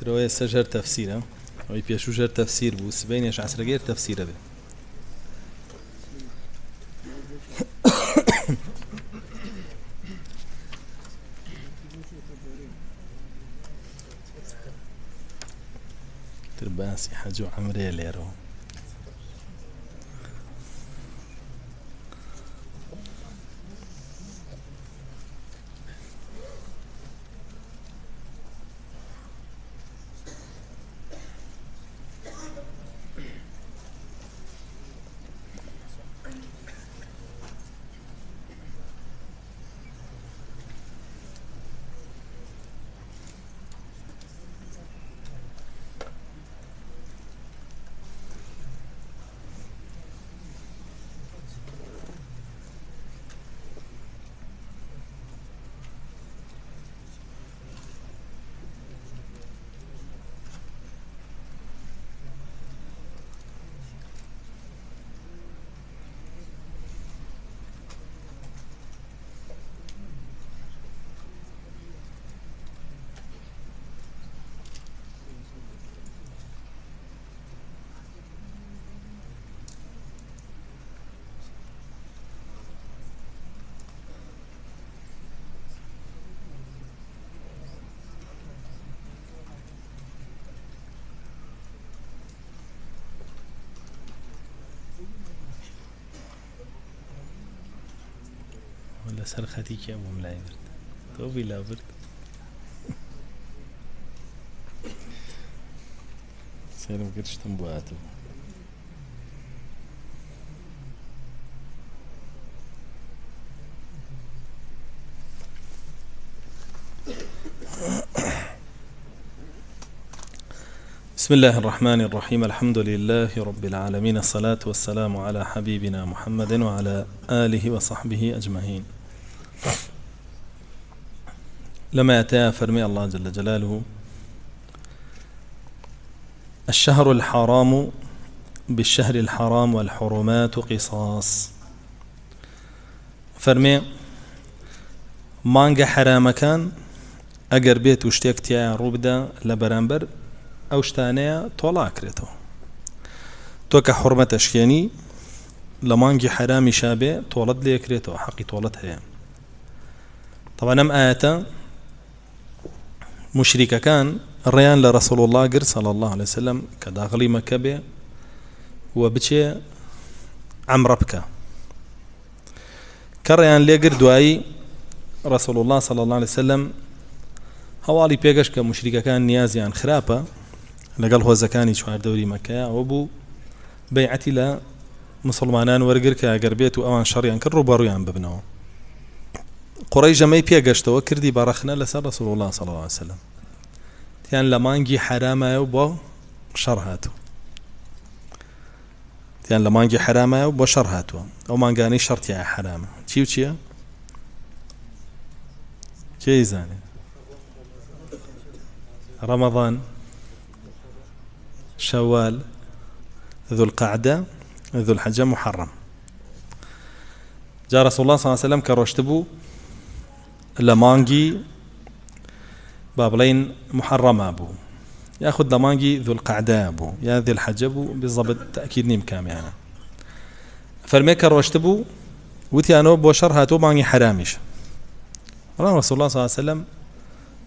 ترۆیە سەژەر تەفسیرە ئەوی پێشوژەر تفسير بو سبين يش عسر غير تفسيره بي ترباسي و عمري ليرو સરખાથી ક્યાં બુમલાઈ કરતા تو બી લાભર سير ما بو آتو بسم الله الرحمن الرحيم الحمد لله رب العالمين الصلاة والسلام على حبيبنا محمد وعلى آله وصحبه أجمعين لما أتى فرمي الله جل جلاله الشهر الحرام بالشهر الحرام والحرمات قصاص فرمي مانجا حرام كان اگر بيت وشتيك تيا روبدا لبرامبر او شتانيا طولا كريتو توك حرمة تشكيني لمانجي حرامي شابه طولت كريتو حقي طولت هي طبعا ام آياتا مشریکەکان ڕێیان لە ڕسەڵ الله گر سەڵ الله لە سلم کە داخلی مەکە بێ وە بچێ ئەمڕە بکە کە ڕێیان لێگر دوایی ڕسەڵ الله سەڵ الله لە سلم هەواڵی پێگەش کە مشریکەکان نیازیان خراپە لەگەڵ هۆزەکانی چواردەوری مەکەیە ئەوە بوو بەیعەتی لە مسلمانان وەرگر کە ئەگەر بێت و ئەوان شەڕیان کرد ڕوبەڕویان ببنەوە قريش ما پێگەشتەوە کردی كردي برخنا لسر رسول الله صلى الله عليه وسلم تيان لمانجي حرامة شەڕ هاتوو تيان لمانجي حرامة حرامایە و أو مانجاني شرط ئەو حرامة شەرتیە حرامە چی زاني رمضان شوال ذو القعدة ذو الحجة محرم جاء رسول الله صلى الله عليه وسلم كروشتبو لمانجي بابلين محرم ابو ياخذ لمانجي ذو القعده ابو يا ذي الحجب بالضبط تاكيد نيم كام يعني فالميكر واشتبو وتي انا بوشر هاتو مانجي حرامش رسول الله صلى الله عليه وسلم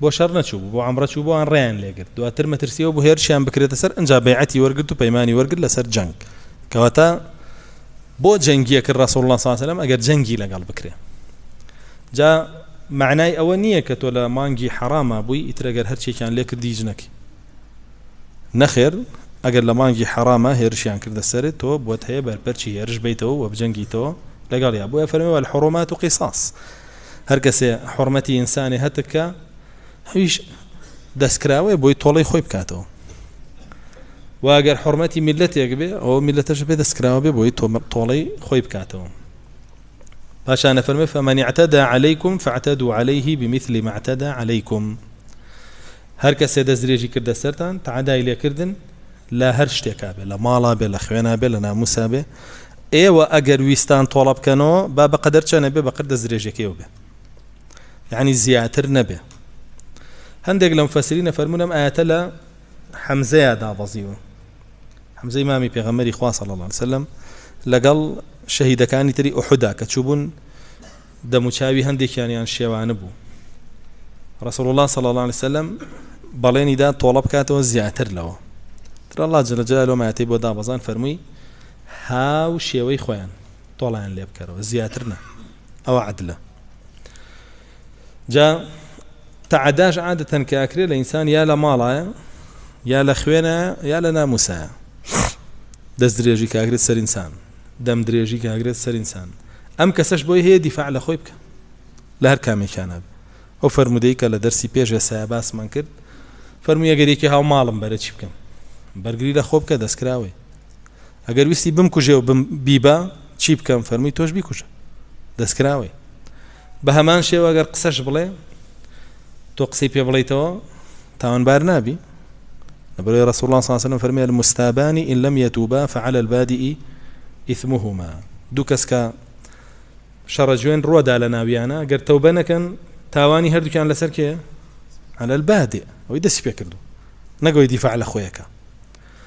بوشر نشوب بو عمره شوب ان ريان ليجر دو اتر مترسيو بو هيرشان بكري تسر انجا بيعتي تو بيماني ورقد لسر جنك كواتا بو جنجيك رسول الله صلى الله عليه وسلم اجر جنجي لقال بكري جا معنای ئەوە نییە کە تۆ لە مانگی حرامە بووی ئیترەگەر هەرچێکیان لێ کردی ژنەکی نەخێر ئەگەر لە مانگی حرامە هێرشیان کردە سەرێت تۆ بۆت هەیە بەرپەرچی هێرش بیتەوە و بجەنگی تۆ لەگەڵ یا بۆە فەرمیەوە لە حڕۆمات و قیساس هەر کەسێ حرمەتی ئینسانی هەتکە هەویش دەستکراوەیە بۆی تۆڵی خۆی بکاتەوە واگەر حرمەتی میلەتێک بێ ئەو میلەتەش بێ دەستکراوە بێ بۆی تۆڵی خۆی بکاتەوە پاشانە انا فەمەنیعتەدا فمن اعتدى عليكم فاعتدوا عليه بمثل ما اعتدى عليكم دەستدرێژی کردە سەران كرد لێکردن لە الي كردن لا هرشتي ماڵا لا مالا بلا خوينا بلا ناموسا بێ ئێوە ويستان ویستان تۆڵە بابا با انا بابا بێ بەقر دەستدرێژێکەوە يعني یعنی زیاتر نەبێ هەندێک لەم فەسری نەفەرمونم حمزه دا حەمزەیە حمزه حەمزەی مامی پێغەمەری خواصل الله وسلم لەگەڵ شەهیدەکانی تری ئوحدا کە چوبوون دەموچاوی هەندێکیانیان شێوانە بوو ڕسەڵ الله صلی الله عليه وسلم بەڵێنیدا تۆڵە بکاتەوە زیاتر لەوە ترله جلجل لە ماتی بۆ دابزان فەرمووی هاو شێوەی خۆیان تۆڵیان لێ بکەرەوە زیاتر نە ئەوە عدلە جا تعداش عادەتەن کە ئەکرێت لە ئینسان یا لە ماڵایە یا لە خوێنە یا لە ناموسایە دەست درێژی کاگرێت سەرئسان دەم درێژی کاگرێت سەرئسان ئەم کەسەش بۆی هەیە دیفاع لە خۆی بکە لە هەر کامێکیانە ئەو فەرمودەی کە لە دەرسی پێشە سایە باسمان کرد فەرموویە گەرێکی هاو ماڵم بەرە چی بکەم بەرگری لە خۆ بکە دەستکراوێ ئەگەر ویستی بم کوژێ و بم بیبا چی بکەم فەرمووی تۆش بیکوژە دەستکراوێ بە هەمان شێوە ئەگەر قسەش بڵێ تۆ قسەی پێ بڵیتەوە تاوانبار نابی نبري رسول الله صلى الله عليه وسلم فرمي المستابان إن لم يتوبا فعلى البادئ إثمهما دوو کەسکە رودا جوێن ڕۆدا لە ناویانە تاواني تەوبە نەکەن تاوانی على البادئ ئەوەی دەسی پێ کردو نەگەوەی دیفاع لە خۆیەکە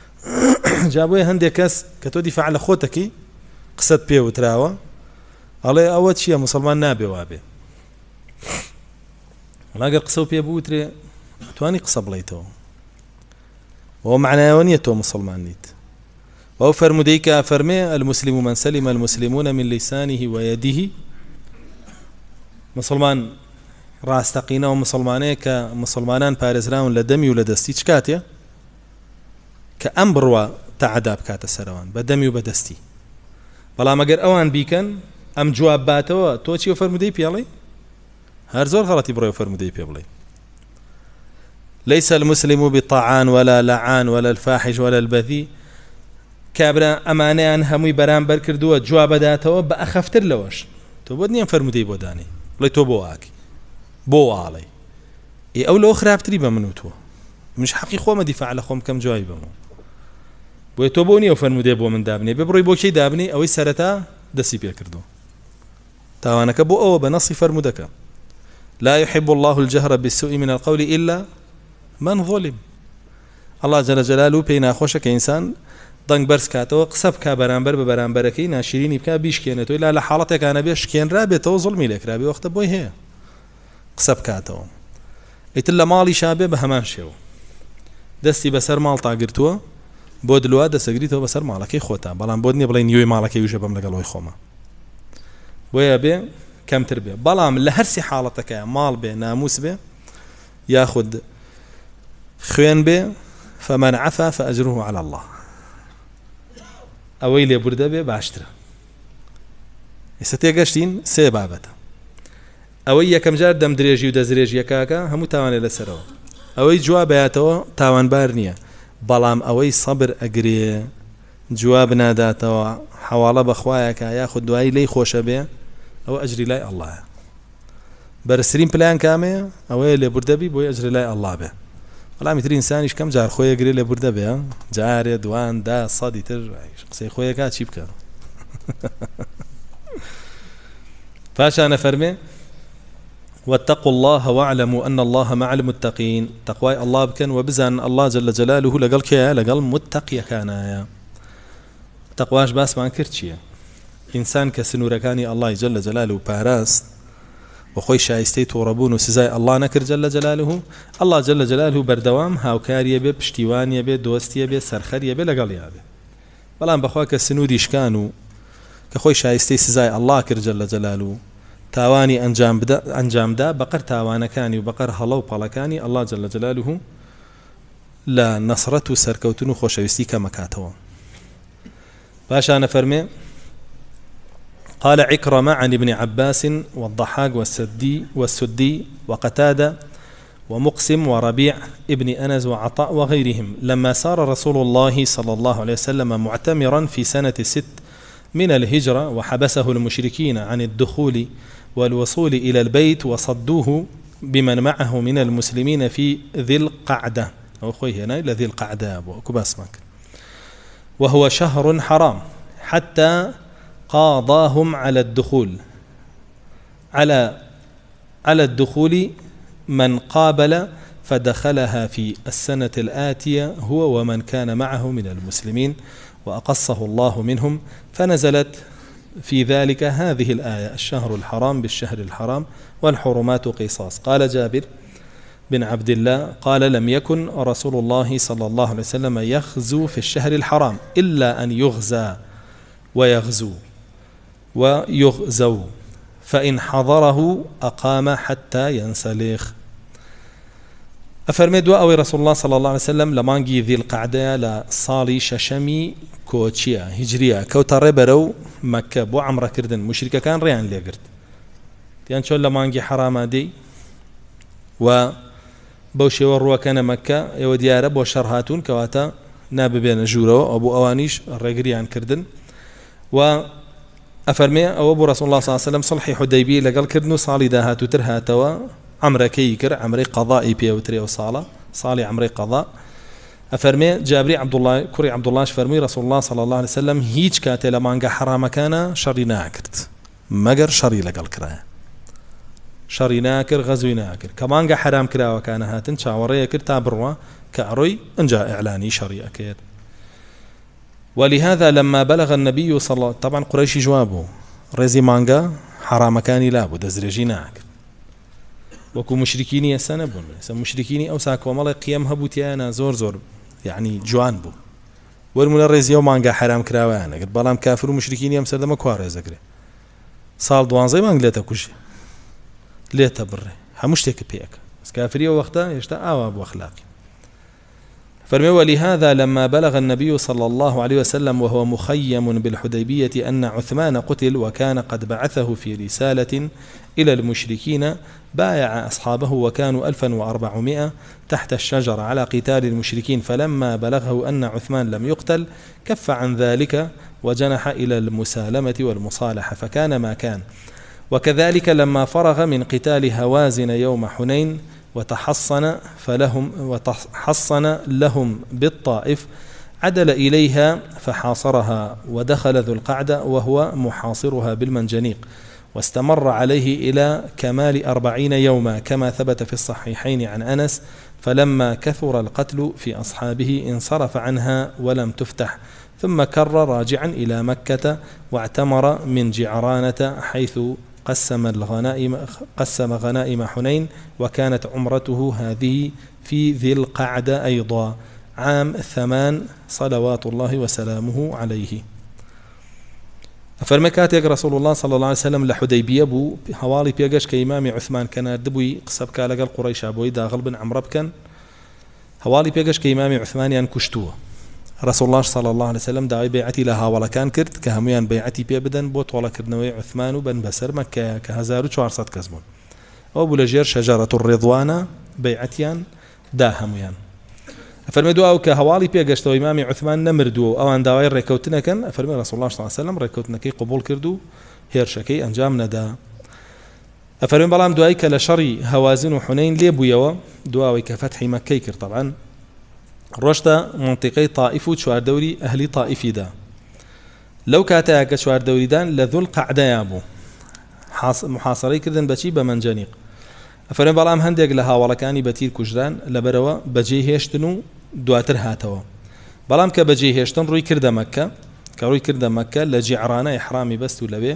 جابۆی هەندێک کەس کە تۆ دیفاع لە خۆتەکی قسەت پێوتراوە ئەڵێ ئەوە مسلمان نابي وابي لا قسە قصو بيه بوتري توانی قصب ليتو ومعنى يونيتو مسلمان نيت او فرمودەی کە المسلم من سلم المسلمون من لسانه ويده مسلمان ڕاستەقینەوە مسلمانەیە کە مسلمانان پارێزراون راون دەمی و لە دەستی چ کاتێ کە ئەم بڕوە تعدا بکاتە سەرەوان بە دەمی و بەدەستی بەڵام ئەگەر ئەوان بیکەن ئەم جواب باتەوە تو چی فەرمودەی بيالي هەر زۆر غڵەتی بڕێ فەرمودەی ليس المسلم بطعان ولا لعان ولا الفاحش ولا البذي کابرا ئەمانیان هەمووی بەرامبەر کردووە جوا بەداتەوە بە ئەخەفتر لەوەش تۆ بۆ نییە فەرمودەی بۆ دانی بڵێ تۆ بۆ واکی بۆ واڵێ ئێ ئەو لەوە خراپتری بە من و مش حەقی خۆمە دیفاع لە خۆم کەم جوای بمەوە بۆی تۆ بۆ نیە و بۆ من دابنێ ببڕی بۆچی دابنی ئەوەی سەرەتا دەسی پێ کردو تاوانەکە بۆ ئەوە بە نەسی لا يحب الله الجهر بالسوء من القول إلا من ظلم الله جل جلاله بينا خوشك إنسان دەنگ بەرز کاتەوە قسە بک بەرامبەر بە بەرامبەرەکەی ناشرینی بک بیشکێنێتەوەی لا لە حاڵەتێکانە بێ شکێنرا بێتەوە زڵمی لێکرابی وەختە بۆی هەیە قسە بکاتەوە ئیتر لە ماڵی شابێ بە هەمان شێوە دەستی بەسەر ماڵ تاگرتووە بۆ دلوا دەسەگریتەوە بەسەر ماڵەکەی خۆتا بەڵام بۆ نیە بڵین نیوی ماڵەکەی وژە بەم لەگەڵی خۆمە بۆیە بێ کەمتر بێ بەڵام سی هەرسی که مال بێ ناموس یا خود خوان بێ فمن عفا فأجره على الله ئەوەی لێبوردە بێ باشترە ئێستا تێگەشتین سێ بابەتە ئەوەی یەکەم جار دەم درێژی و دەزرێژیە کاکە هەموو تاوانێ لەسەرەوە ئەوەی جوا بێتەوە تاوانبار نییە بەڵام ئەوەی سەبر ئەگرێ جواب ناداتەوە حواڵە بەخوایەکە یاخود دوایی لی خۆشە بێ ئەوە ئەجری لای ئەلله بەرسرین پلان کامەیە ئەوەیە لێبوردەبی بۆی ئەجر لای ئەلله بێ بەڵامی ترین سانیش کەم جار خويا گرێ لە بوردە بێ دوان دا سەدی تر قسەی خۆیەکە چی فاش انا فرمي واتقوا الله واعلموا أن الله مع المتقين تقوى الله بكن وبزن الله جل جلاله لقل كيا لقل متقي كان يا تقواش باس ما كرتشيا إنسان كسنوركاني الله جل جلاله باراست و خۆی شایستەی تۆڕەبوون و سزای ئەللا نەکردجل لە جلاله و ئەللا جل لە جلال و بەردەوام هاوکاریە بێ پشتیوانیە بێ دۆستیە بێ سەرخەریە بێ لەگەڵیان بێ بەڵام بەخوا کە سنووریشکان و کە خۆی شایستەی سزای ئەللا کردجل لە جلال و تاوانی ئەنجامدا بەقەر تاوانەکانی و بەقەر هەڵە و پاڵەکانی ئەللا جل لە جلاله و لە نەسرەت و سەرکەوتن و خۆشەویستی کەمەکاتەوە باشانە فەرمێ قال عكرمة عن ابن عباس والضحاك والسدي والسدي وقتادة ومقسم وربيع ابن أنس وعطاء وغيرهم لما سار رسول الله صلى الله عليه وسلم معتمرا في سنة ست من الهجرة وحبسه المشركين عن الدخول والوصول إلى البيت وصدوه بمن معه من المسلمين في ذي القعدة أو خوي هنا إلى ذي القعدة أبو وهو شهر حرام حتى قاضاهم على الدخول على على الدخول من قابل فدخلها في السنة الآتية هو ومن كان معه من المسلمين وأقصه الله منهم فنزلت في ذلك هذه الآية الشهر الحرام بالشهر الحرام والحرمات قصاص قال جابر بن عبد الله قال لم يكن رسول الله صلى الله عليه وسلم يخزو في الشهر الحرام إلا أن يغزى ويغزو ويغزو فإن حضره أقام حتى ينسلخ أفرمي دواء رسول الله صلى الله عليه وسلم لمانجي ذي القعدة لە ساڵی شەشەمی کۆچیە هیجریە کەوتە ڕێبەرە و مەکە بۆ ئەمڕەکردن مشرکەکان ڕێیان لێگرت دیان چۆن لمانجي حرام دي و بوشي وروا كان مكة يو ديارة بو شرهاتون كواتا کەواتە بين جورو أبو أوانيش ريقريان كردن و افرمي او ابو رسول الله صلى الله عليه وسلم صلحي حديبي لقال كرنو صالي داها تترها توا عمري كيكر عمري قضاء اي بي او تري وصاله صالي عمري قضاء افرمي جابري عبد الله كري عبد الله شفرمي رسول الله صلى الله عليه وسلم هيج كاتل مانغا حرام كان شري ناكرت مجر شري لقال كرا شري ناكر غزو ناكر كمانغا حرام كرا وكان هاتن شاوريا كرتا بروا كاروي انجا اعلاني شري اكيد ولهذا لما بلغ النبي صلى الله طبعا قريشي جوابه ريزي مانجا حرام كاني لابو بد ازرجيناك وكو مشركيني يا سنب مشركين مشركيني أو ساك مالا قيام انا زور زور يعني جوان بو ورمونا ريزي مانجا حرام كراوانا قلت بلام كافر ومشركيني يا مسلم كوار صار دوان زي مانج ليتا كوشي ليتا بري هموش تيك بيك بس كافرية وقتا يشتا آوا بو أخلاقي فرمي ولهذا لما بلغ النبي صلى الله عليه وسلم وهو مخيم بالحديبية أن عثمان قتل وكان قد بعثه في رسالة إلى المشركين بايع أصحابه وكانوا 1400 تحت الشجر على قتال المشركين فلما بلغه أن عثمان لم يقتل كف عن ذلك وجنح إلى المسالمة والمصالحة فكان ما كان وكذلك لما فرغ من قتال هوازن يوم حنين وتحصن فلهم وتحصن لهم بالطائف عدل إليها فحاصرها ودخل ذو القعدة وهو محاصرها بالمنجنيق واستمر عليه إلى كمال أربعين يوما كما ثبت في الصحيحين عن أنس فلما كثر القتل في أصحابه انصرف عنها ولم تفتح ثم كر راجعا إلى مكة واعتمر من جعرانة حيث قسم الغنائم قسم غنائم حنين وكانت عمرته هذه في ذي القعدة أيضا عام ثمان صلوات الله وسلامه عليه كاتيك رسول الله صلى الله عليه وسلم لحديبية بو هوالي بيقش كإمام عثمان كان دبوي قصب بک قريش أبوي داغل بن عمرب كان هوالي بيقش كإمام عثمان يعني كشتوه رسول الله صلى الله عليه وسلم داعي بيعتي لها ولا كان كرت كهميان بيعتي بيا بدن بوت ولا كرت نوي عثمان بن بسر مكا كهزار وشوارسات كزمون أبو لجير شجرة الرضوانة بيعتيان دا هميان فرمي دو او كهوالي بيا قشتو امامي عثمان نمر او ان داوي ركوتنا كان فرمي رسول الله صلى الله عليه وسلم ركوتنا كي قبول كردو هير شكي انجام ندا افرمي بلام دو اي هوازن حنين لي بويا دو او كفتح طبعا ڕۆشتە منتیقەی تائیف و چواردەوری ئەهلی تائیفیدا لەو کاتەیە کە چواردەوریدان لە دوول قعدەیان بوو محاسەڕی کردن بەچی بە منجەنیق ئەفرە بەڵام هەندێک لە هاوڵەکانی بەتیر کوژران لەبەرەوە بەجێ هێشتن و دواتر هاتەوە بەڵام کە بەجێ هێشتن ڕووی کردەمەکە کە ڕووی کردەمەکە لە جیعرانە حرامی بەست و لەوێ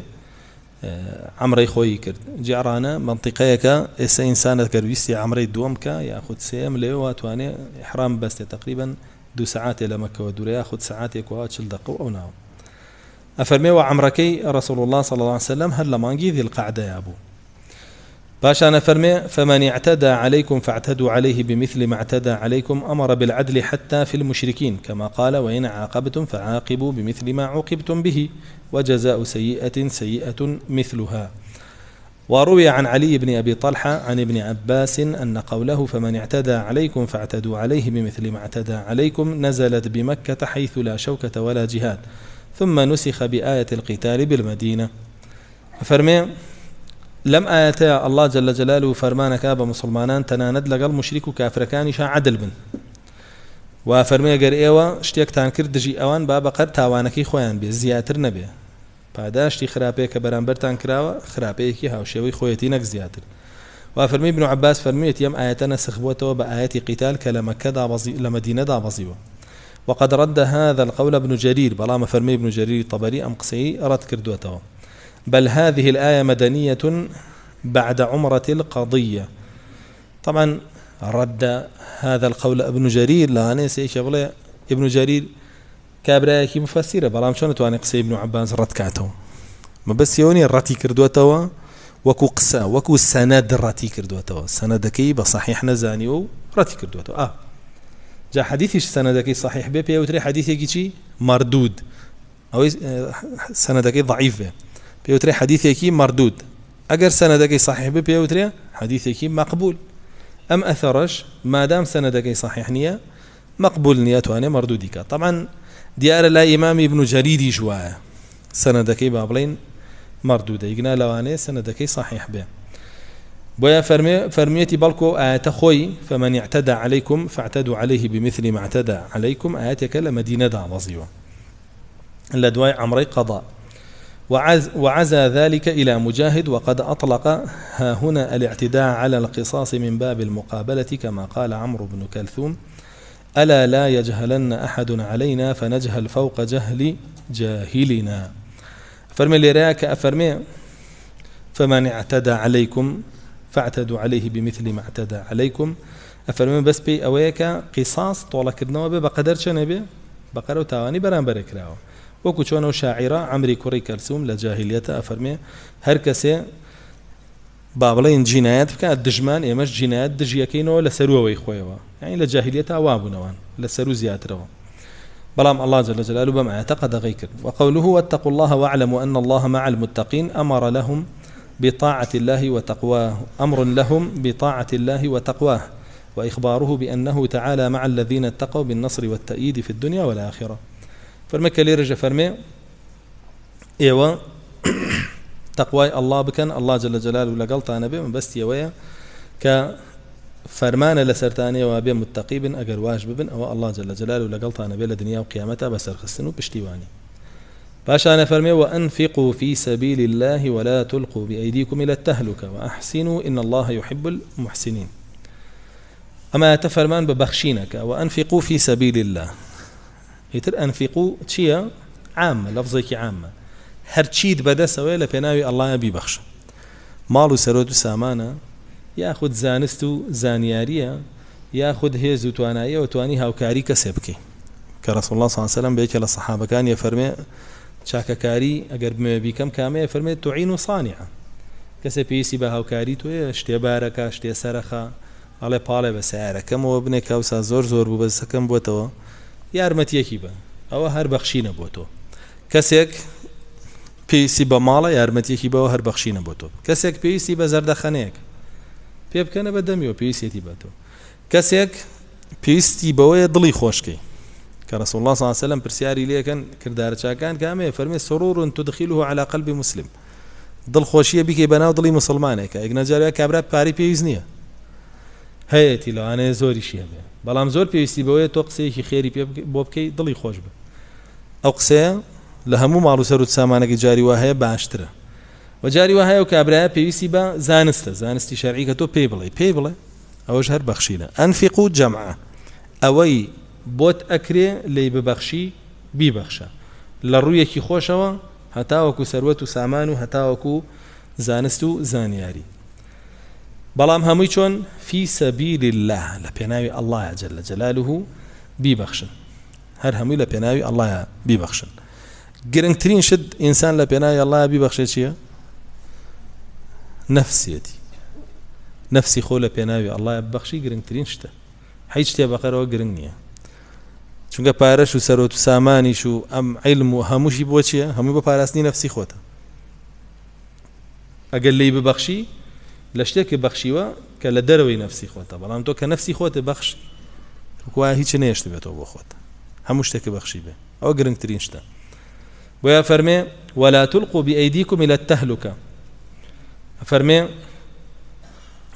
آه، عمري خوي كرد جعرانا منطقه كا اس انسان كرويستي عمري دوم كا ياخذ سيم لێ واتوانێ احرام بس تقريبا دو ساعات الى مكه ودور ياخذ ساعات يكوا تشل دق او ناو افرمي وعمركي رسول الله صلى الله عليه وسلم هەر لە ذي القعده يا ابو باشا فرمي فمن اعتدى عليكم فاعتدوا عليه بمثل ما اعتدى عليكم أمر بالعدل حتى في المشركين كما قال وإن عاقبتم فعاقبوا بمثل ما عوقبتم به وجزاء سيئة سيئة مثلها وروي عن علي بن أبي طلحة عن ابن عباس أن قوله فمن اعتدى عليكم فاعتدوا عليه بمثل ما اعتدى عليكم نزلت بمكة حيث لا شوكة ولا جهاد ثم نسخ بآية القتال بالمدينة فرمي لم آياتها الله جل جلاله فرمان كابا مسلمانان تناند لقل مشرك شا عدل بن وفرمي غير ايوا شتيكتان تانكر دجي اوان بابا قد تاوانكي خوان بي زياتر نبي بعد اشتي کە بەرامبەرتان تانكرا خرابي كي خۆیەتی خويتي نك زياتر فەرمی بن عباس فرميت يم آياتنا سخبوته بە قتال قیتال كذا بزي مەکەدا لە مدینەدا وقد رد هذا القول ابن جرير ما فرمي ابن جرير الطبري أم قصي رد كردوته بل هذه الآية مدنية بعد عمرة القضية طبعا رد هذا القول ابن جرير لانه سيشبله ابن جرير كي مفسره بەڵام چۆن توانانی قسەی بن و عباس بس يوني راتي یونی توا وكو وەکو وكو وەکو راتي دڕەتی توا سەنەدەکەی كي صحیح نەزانی و ڕەتی توا آه جا حەدیثیش صحيح صحیح بێ پێوتری حديثي چی مردود آه، سند كي ضعيف بي. بيوتري حديث يكي مردود ئەگەر صحيح بيوتري بێ پێوترێ مقبول ام اثرش ما دام سەنەدەکەی صحيح نية مقبول نییە انا مردودك طبعا ديار لا امام ابن و جوا سندك بابلين مردود بڵین مردودە یگنا صحيح سەنەدەکەی بويا بێ بۆیە فەرمیەتی بەڵکو و ئاەتە خۆی فمەنی عتەدا عليه بمثل ما اعتدى عليكم لە مدینەدا وەزیوە الأدواء عمري قضاء وعز وعزى ذلك إلى مجاهد وقد أطلق ها هنا الاعتداء على القصاص من باب المقابلة كما قال عمرو بن كلثوم ألا لا يجهلن أحد علينا فنجهل فوق جهل جاهلنا فرمي لراك أفرمي فمن اعتدى عليكم فاعتدوا عليه بمثل ما اعتدى عليكم أفرمي بس بي أويك قصاص طولك بنوبة بقدر شنبي بقرة تاواني بران بركراوه وكو چۆن شاعرة عمري كوري کوڕی کەرسوم لە جاهلیەتە ئەفەرمێ بابلين جينات كان بڵێن يا مش جينات دجيا كينو دژیەکەینەوە سرو سەرەوەی خۆیەوە یعنی لە جاهلیەتە وابوونەوە لە سەر و زیاترەوە بلام الله جل جلاله بما اعتقد غيكر وقوله واتقوا الله واعلموا أن الله مع المتقين أمر لهم بطاعة الله وتقواه أمر لهم بطاعة الله وتقواه وإخباره بأنه تعالى مع الذين اتقوا بالنصر والتأييد في الدنيا والآخرة فرمي لێرەژە رجع فرمي ايوا تقواي الله بكن الله جل جلاله ولا قلت انا من بس يا إيوة. ويا ك فرمان لسرتاني وابي متقي بن اجر واجب بن او الله جل جلاله ولا قلت انا بيه لە وقيامتها بس قیامەتە بەسەرخستن باش انا فرمي وأنفقوا في سبيل الله ولا تلقوا بأيديكم إلى التهلكة وأحسنوا إن الله يحب المحسنين أما تفرمان ببخشينك وأنفقوا في سبيل الله هیتر ئەنفیق و چییە عامە لەفزێکی عامە هەرچیت بەدەستەوەی لە پێناوی ئەلایە بیبەخش ماڵ و سەرۆت و سامانە یاخود زانست و زانیاریە یاخود هێز و تواناییەوە توانی هاوکاری کەسێ بکەین کە ڕسول الله سانسەلم بێکە لە سەحابەکان یە فەرمێ چاکەکاری ئەگەر بمێ بیکەم کامەیە فەرمێت توعین و سانیە کەسێ پێویستی بە هاوکاری توێ شتێبارەکە شتێ سەرخە ئەڵێ پاڵێ بە سیارەکەمەوە بنێ کاوسا زۆر زۆر بوو بەسەکەم بۆتەوە یارمەتیەکی بە ئەوە هەر بەخشینە بۆ تۆ کەسێک پێیسی بە ماڵە یارمەتیەکی بەوە هەر بەخشینە بۆ تۆ کەسێک پێویستی بە زەردەخەنەیەک پێ بکەنە بە دەمیەوە پێویستێتی بە تۆ کەسێک پێویستی بەوەیە دڵی خۆشکی کە رسول الله صلى الله عليه وسلم پرسیاری لێکەن کردار چاکان کامێ فەرمی سرور تدخله على قلب مسلم دڵخۆشیە بکەی بەناو دڵی مسلمانێکە ئەگنەجاریا کابرا پاری پێویست نییە هەیەی لەوانەیە زۆریشی هەبێ بەڵام زۆر پێویستی بەوەیە تۆ قسەیەکی خێری بۆ بکەی دڵی خۆش بە ئەو قسەیە لە هەموو ماڵوسەر و سامانەکە جاری وهەیە باشترە وەجاری وهەیە و کابراە پێویستی بە زانستە زانستی شەرعی کە تۆ پێی بڵێ پێی بڵێ ئەوەش هەر بەخشیرە ئەنفق و جەمع ئەوەی بۆت ئەکرێ لی ببەخشی بیبەخشە لە ڕوویەکی خۆشەوە هەتاوەکو سەروەت و سامان و هەتاوەکو زانست و زانیاری بلام هموی چون فی سبیل الله لە الله جل جلاله جەلالوه بیبەخشن هەر هەمووی لە پێناوی ئەلهە بیبەخشن گرنگترین شت ئینسان لە پێناوی ئەلله بیبەخشێ چییە؟ نفسیەتی نفسی خۆ لە پێناوی ئەلله بەخشی گرنگترین شتە هیچ شتێ و گرنگ نیه چون که پارش و سەرۆ و سامانیش و ام علم و هموشی بۆ چیە هەموو بە پاراستنی نفسی خوده اگر لی ببخشی لشتك بخشيوا كلا دروي نفسي خوته بل انتو كنفسي خوته بخش نفسی خۆتە بەخش وایە هیچ نێشت بێتەوە بۆ خۆت هەموو شتێکی بەخشی بێ ئەو گرنگترین ولا تلقوا بأيديكم إلى التهلكة فرمي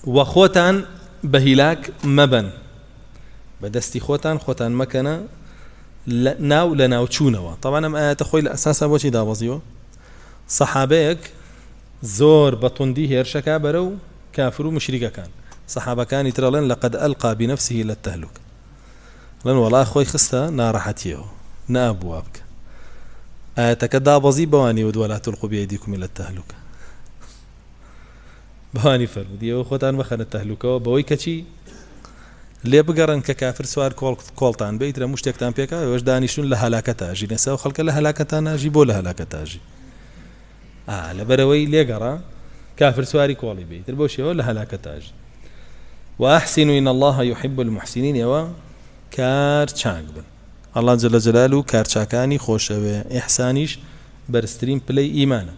وخوتا بهلاك مبن بدستي خوتا خوتا خۆتان مەکەنە ناو لناو تشونوا طبعا ما خۆی لە ئەساسا بۆچی دابەزیەوە صحابيك زۆر بەتوندی هێرشەکە بەرە و کافر و مشریگەکان سەحابەکانی ترەڵێن لەقد ئەلقا بنفسیه لە تەهلوک لەن وڵا خۆی خستە ناڕەحەتیەوە نابووە بکە ئاەتەکە دابەزی بەوانی و دووەلات القوبی دیکومی لە تەهلوکە بەوانی فەرمودیەوە خۆتان بخەنە تەهلوکەوە بەوەی کەچی لێ بگەڕن کە کافر سوار کۆڵتان بیت رە مشتێکتان پێکا وەش دانیشتون لە هەلاکەتاژی نەسا و خەڵکە لە هەلاکەتان ناژی بۆ لە هەلاکەتاژی لەبەرەوەی آه، لێگەڕا ليقرا كافر سواري كولي بيت البوشي ولا هلاك تاج وأحسنوا إن الله يحب المحسنين يوا كار الله جل جلاله كار تشاكاني خوشەوێ إحسانيش برستريم بلاي ئیمانە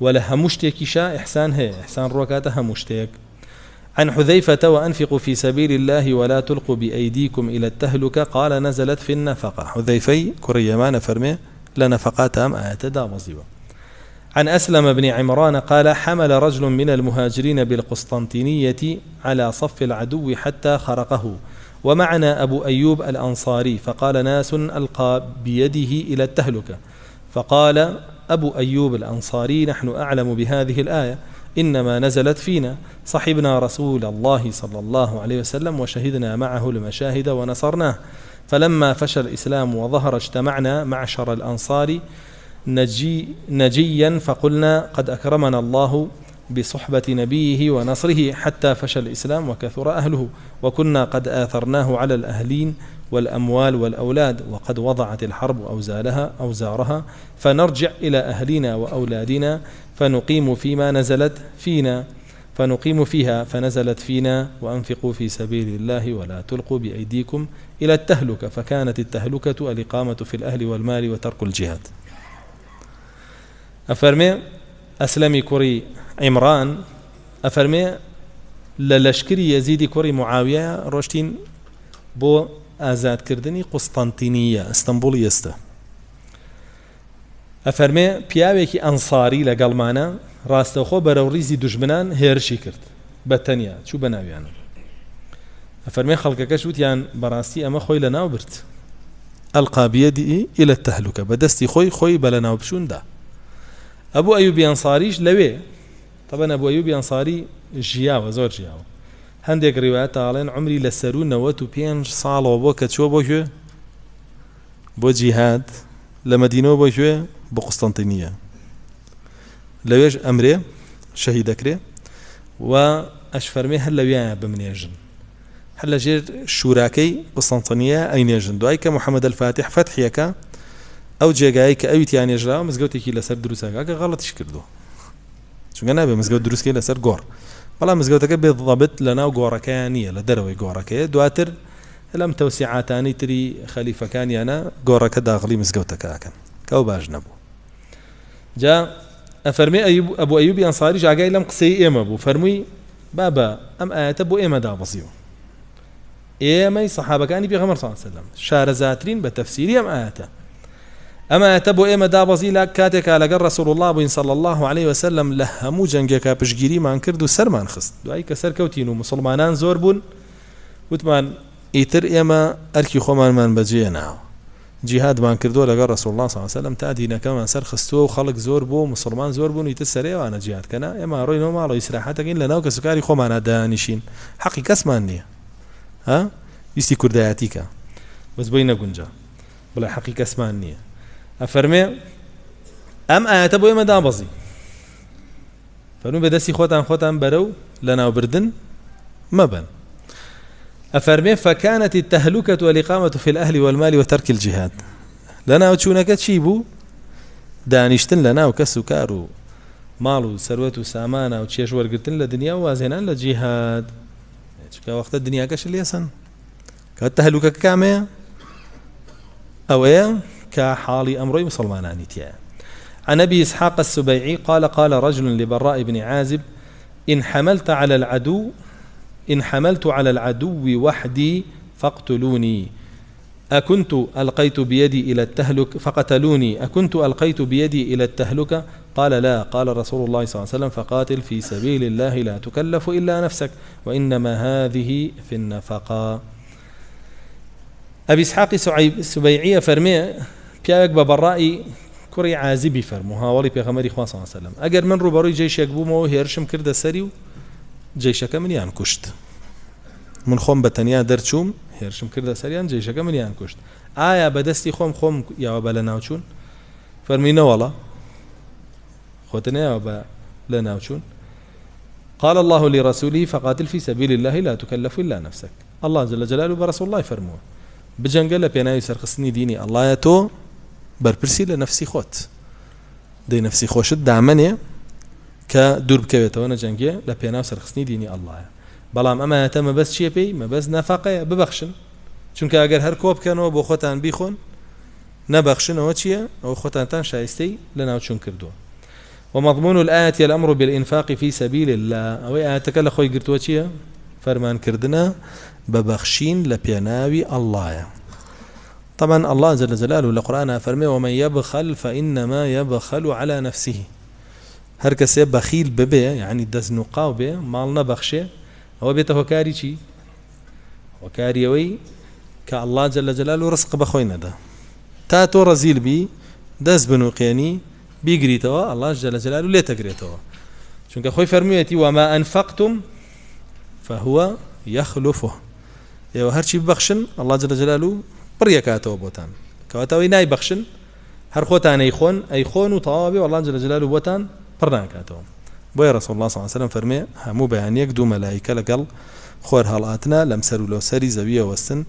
ولا همشتك هەموو إحسان هي إحسان ئەحسان ڕۆکاتە عن حذيفة وأنفقوا في سبيل الله ولا تلقوا بأيديكم إلى التهلكة قال نزلت في النفقة حذيفي كريمان فرمي لنفقات أم آية دامزيوه عن أسلم بن عمران قال حمل رجل من المهاجرين بالقسطنطينية على صف العدو حتى خرقه ومعنا أبو أيوب الأنصاري فقال ناس ألقى بيده إلى التهلكة فقال أبو أيوب الأنصاري نحن أعلم بهذه الآية إنما نزلت فينا صحبنا رسول الله صلى الله عليه وسلم وشهدنا معه المشاهد ونصرناه فلما فشل الإسلام وظهر اجتمعنا معشر الأنصاري نجي نجيا فقلنا قد أكرمنا الله بصحبة نبيه ونصره حتى فشل الإسلام وكثر أهله وكنا قد آثرناه على الأهلين والأموال والأولاد وقد وضعت الحرب أوزالها أوزارها فنرجع إلى أهلنا وأولادنا فنقيم فيما نزلت فينا فنقيم فيها فنزلت فينا وأنفقوا في سبيل الله ولا تلقوا بأيديكم إلى التهلكة فكانت التهلكة الإقامة في الأهل والمال وترك الجهاد ئەفەرمێ ئەسلەمی کوڕی ئەیمران ئەفەرمێ لە لەشکری یەزیدی کوڕی معاویە ڕۆشتین بۆ ئازادکردنی قوستانتینیە ئەستەمبولی ئێستا ئەفەرمێ پیاوێکی ئەنساری لەگەڵمانە ڕاستەخۆ بەرەو ریزی دژمنان هێرشی کرد بە تەنیا چوو بە ناویانە ئەفەرمێ خەڵکەکەش وتیان بەڕاستی ئەمە خۆی لە ناو برد ئەلقابیەدی ئیلە تەهلوکە بە دەستی خۆی خۆی بە لە ناوبشووندا ابو ايوب أنصاري لوي طبعا ابو ايوب انصاري جياو زور جياو هنديك رواية علين عمري لسرو نوتو بينج صال وبو كتشو بو شو بو جهاد لمدينو بو شو بو قسطنطينيه لويج امري شهيد اكري و اشفرمي هل لويا بمنيجن هل جير شوراكي قسطنطينيه اينيجن دوايك محمد الفاتح فتحيك او جگای اجرا ئەو جێگایی کە ئەویتیان نێژراوە مزگەوتێکی لەسەر دروستەکە غەڵەتیش کردو چونگە نابێ مزگەوت دروستکەی لەسەر گۆڕ بەڵام مزگەوتەکە بێ ضبت لە ناو گۆڕەکەیان نییە لە دەرەوەی گۆڕەکەی دواتر لەم تەوسعاتانی تری کان خەلیفەکان یانە گۆڕەکە داغڵی مزگەوتەکەکەن کەو باج نبو جا افرمی ابو ایوب انصاری ئەفەرمی ئەبوو ئەیوبی ئەنساری ژاگای لەم قسەی ئێمە بوو فەرمووی بابە ئەم ئاەتە بۆ ئێمە دابەزیوە ئێمەی سەحابەکانی پێغەمەر سان سەلم شارەزاترین بە تەفسیری ام ئاەتە اما تبو ايما ئێمە دابەزی كاتك على رسول الله بن صلى الله عليه وسلم لە هەموو بشجيري مان كردو و سەرمان خست دوایی کە سەرکەوتین و مسلمانان زور بون وتمان ئیتر ئێمە ئەرکی خۆمانمان بەجێ ناوە جیهادمان کردو لەگە رسول الله عليه وسلم تا كما سەر خلق و خەڵک زۆر بۆ مسلمان زۆر بوون تە سەرێوانە جیاتکەنا روي ڕۆینەوە ماڵەوە ئیسراحەتەکەین لە ناو کە سوکاری خۆمانە دانشين حقي كسمان ني ها يستي كردياتيكا بس بوينه نەگونجا بلا حقي كسمان نییە فرمي ام آيات ابو يما دابزي فرمي بدسي خوتان خوتان برو لنا وبردن ما مبن افرمي فكانت التهلكة والإقامة في الأهل والمال وترك الجهاد لنا وشونك تشيبو دانشتن لنا وكسو مالو سروتو سامانا وتشيش ورقتن لدنيا وازينا لجهاد شكا وقت الدنيا كاش اللي يسن كالتهلكة كامية أو إيه کە حاڵی ئەمڕۆی مسلمانانی عن أبي اسحاق السبيعي قال قال رجل لبراء بن عازب إن حملت على العدو إن حملت على العدو وحدي فاقتلوني أكنت ألقيت بيدي إلى التهلك فقتلوني أكنت ألقيت بيدي إلى التهلكة قال لا قال رسول الله صلى الله عليه وسلم فقاتل في سبيل الله لا تكلف إلا نفسك وإنما هذه في النفقة أبي إسحاق السبيعي فرميه فرمي پیاوێک بە بەڕایی کوڕی عازیبی فەرمو هاوڵی پێخەمەری خواسان سەلم ئەگەر من ڕوبەڕووی جێشێک بوومەوە هێرشم کردە سەری و جێشەکە منیان کوشت من خۆم بە تەنیا دەرچووم هێرشم کردە سەریان جێشەکە منیان کوشت ئایا بەدەستی خۆم خۆم یاوە بە لە ناوچوون فەرمینەوەڵە خۆتنیاوە بە لە ناوچوون قال الله لرسوله فقاتل في سبيل الله لا تكلف إلا نفسك الله جل جلاله برسول الله فرموه بجنگە بيناي سرخصني ديني الله يتو بەرپرسی لە نفسی خۆت دەی نفسی خۆشت دامنێ کە دوور بکەوێتەوە نەجەنگێ لە پێناو سەرخستنی دینی ئەلهە بەڵام ئەمانەتە مەبەست چیە پێی مەبەست نەفاقەیە ببەخشن چونکە ئەگەر هەر کۆ بکەنەوە بۆ خۆتان بیخۆن نەبەخشنەوە چییە ئەو خۆتانتان شایستەی لە ناوچون کردووە ومضمون الآية الأمر بالإنفاق في سبيل الله أو آياتك لخوي قرتوتيا فرمان كردنا ببخشين لبيناوي الله طبعا الله جل جلاله لقرآن فرمي ومن يبخل فإنما يبخل على نفسه هر کەسێ بخيل ببێ يعني دەست و قاو بێ هو بيته هو كاري چي هو كاري وي كالله جل جلاله رزق و ڕسق تاتو رزيل بي دز ڕەزیل بی دەست بنوقێنی بیگریتەوە ئەلاش جە لە جەلال و لێتەگرێتەوە چونکە خۆی فەرمیەتی وەما ئەنفەقتم فهوە یەخلوفۆ ئێوە هەرچی بەخشن پڕیەکاتەوە بۆتان کەواتەوەی نایبەخشن هەر خۆتان ئەی خۆن ئەی خۆن و تەواوی وەڵان جلە جلال و بۆتان پڕناکاتەوە بۆیە ڕسڵ الله سەرم فەرمێ هەموو بەیانەک دوو مەلایکە لەگەڵ خۆر هەڵاتنا لەم سەر و لەوسەری زەویە وەستن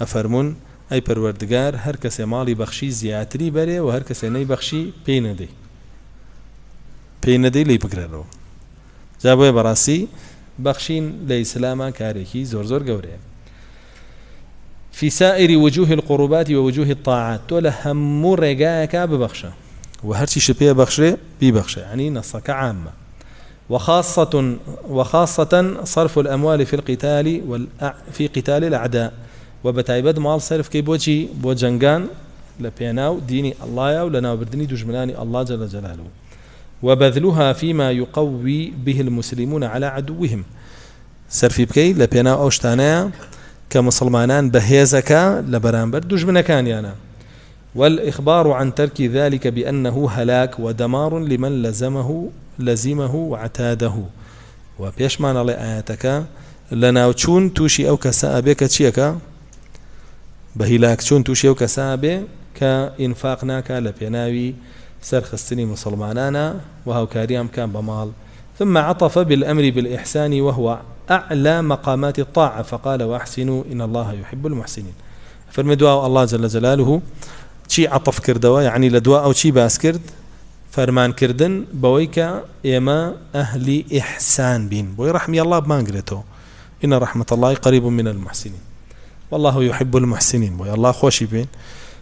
ئەفەرمونون ئەی پەروەردگار هەر کەسێ ماڵی بەخشی زیاتری بەرێ و هەر کەسێنەی بەخشی پێی نەدەی پێی نەدەی لی بگرێتەوە جا بۆیە بەڕاستی بەخشین لە ئیسلامان کارێکی زۆر زۆر گەورەیە في سائر وجوه القربات ووجوه الطاعات تولى هم رجاك ببخشة وهرشي شبيه بخشة ببخشة يعني نصك عامة وخاصة وخاصة صرف الأموال في القتال في قتال الأعداء وبتعبد مال صرف كي بوجي بوجنجان لبيناو ديني الله ولنا بردني دجملاني الله جل جلاله وبذلها فيما يقوي به المسلمون على عدوهم صرف بكي لبيناو أوشتانا کە مسلمانان بەهێزەکە لە بەرامبەر دوژمنەکانیانە والإخبار عن ترك ذلك بأنه هلاك ودمار لمن لزمه لزمه وعتاده وبيشمان على آياتك لنا وشون توشي أو كسابك تشيك بهلاك شون توشي أو كإنفاقنا كالبيناوي لبيناوي سرخستني مسلمانانا وهو كاريام كان بمال ثم عطف بالأمر بالإحسان وهو أعلى مقامات الطاعة فقال وأحسنوا إن الله يحب المحسنين فرمدوا الله جل جلاله چی عطف كردوا يعني لدواء أو ئەو باس كرد فرمان كردن بويك يما أهل إحسان بین بوي رحمي الله بمانگرێتەوە إن رحمة الله قريب من المحسنين والله يحب المحسنين بوي الله خوشي بين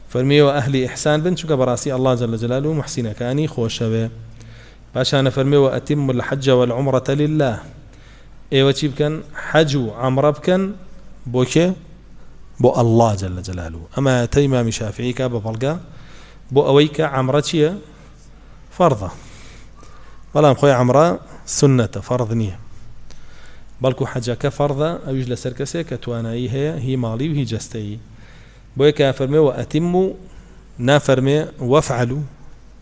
فرمي ئەهلی إحسان بن چونکە براسي الله جل جلاله محسنەکانی خۆشەوێ فاشان فرمي وأتم الحج والعمرة لله ايوه چی كان حج عمرب كان بکن بو الله جل جلاله اما تیمام شافعی که ببلگا بو اوی که عمره چیه فرضه بلام خوی عمره سنت فرض نیه بلکو حجا که فرضه اویج لسر کسی هي توانایی هی هی مالی و هی جستی بو نا فرمه وفعلو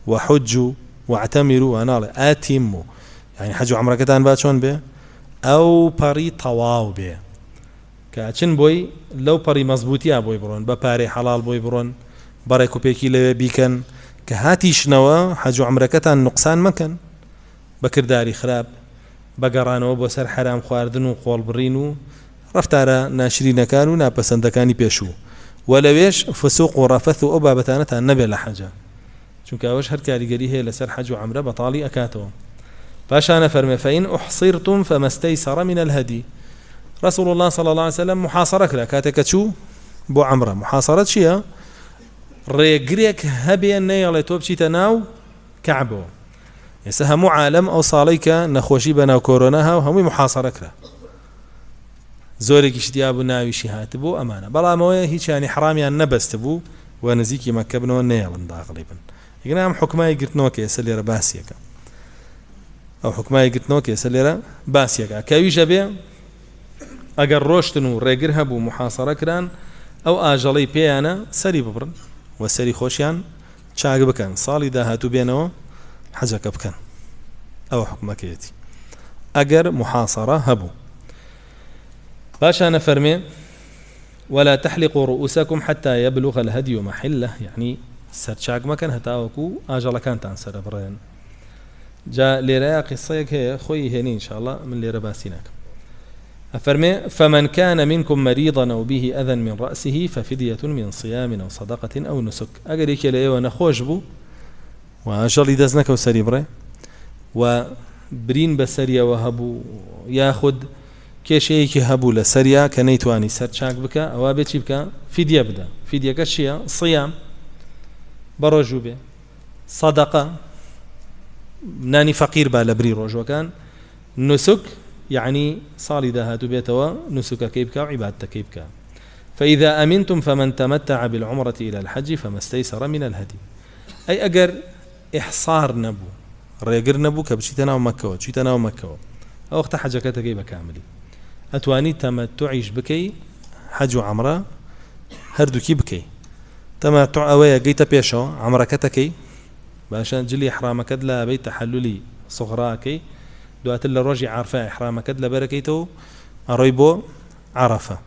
وحجو واعتمروا ونال اتمو يعني حج عمره كتان باتشون به ئەو پەڕی تەواو بێ کەچن بۆی لەو پەڕی مەزبوطیا بۆی بڕۆن بە پارەی حەڵال بۆی بڕۆن بەڕێک کوپێکی لەوێ بیکەن کە هاتیشنەوە حەج عمرەکەتان نقصان مەکەن بەکردداری خراپ بەگەڕانەوە بۆ سەر حرام خواردن و خۆڵ بڕین و ڕفتارە ناشرینەکان و ناپەسەندەکانی پێشوو وە لەوێش فسوق و ڕافەت و ئەو بابەتانەتان نەبێت لە حەجە چونکە ئەوەش هەر کاریگەری هەیە لەسەر حەج و عمرە بەتاڵی ئەکاتەوە پاشانە فرمى فإن أحصرتم فما استيسر من الهدي رسول الله صلى الله عليه وسلم محاصرك لك كاتك شو بو عمره محاصرة شيا ريقريك هبي نيالي توب تناو كعبو يسها مو عالم او صاليك نخوشي بنا كورونا ها وهمي محاصرة كلا زۆرێکیش دیا بوو ناویشی هاتبوو ئەمانە بەڵامەوەی هیچیانی حرامیان نەبەست بوو و نزیکی مەکەبنەوە نێڵن داغڵی بن یگنام حکمای گرتنەوە کە يسلي لێرە باسیەکەم او حکمای گرتنەوەکێ سە لێرە باسیەکە کەویژە بێ ئەگەر ڕۆشتن رگر ڕێگر هەبوو محاسەرە کران اجلی پی انا سری ببرن و بکن سالی ده هاتو بینو داهاتوو بێنەوە او حکمه کیتی اگر محاصره محاسەرە هەبوو انا فرمی ولا تحلقوا رؤوسكم حتى يبلغ الهدي محله يعني سەرچاک مەکەن كانت عن سەرە برين جا قصيك خوي هني إن شاء الله من اللي باسی أفرمي فمن كان منكم مريضا أو به أذى من رأسه ففدية من صيام أو صدقة أو نسك أقريك لأيوة نخوش بو وأجل دزنك وسري بري وبرين بسريا وهبو ياخد كشيء هبو لسريا كنيتواني سرشاك بك أو بيتي بك فدية بدا فدية كشيا صيام برجوبة صدقة ناني فقير با لبري بری وكان نسك يعني صالي داهاتوو بێتەوە نوسکەکەی بکە كيبكا عیباتەکەی كيبكا فإذا أمنتم فمن تمتع بالعمرة إلى الحج فما استيسر من الهدي أي أجر إحصار نبو ڕێگر نبو کە بچیتە ناو مەکەوە چیتە ناو مەکەوە ئەو وەختە حەجەکەتەکەی بە کاملی ئەتوانی تەمەتوعیش بکەی حەج و ئەمرا هەردووکی بکەی تەمەتو ئەوەیە گەیتە باشان جلي حرام لا بيت تحللي صغراكي كي دوات اللي رجع عرفا حرام كدلا بركيتو اريبو عرفا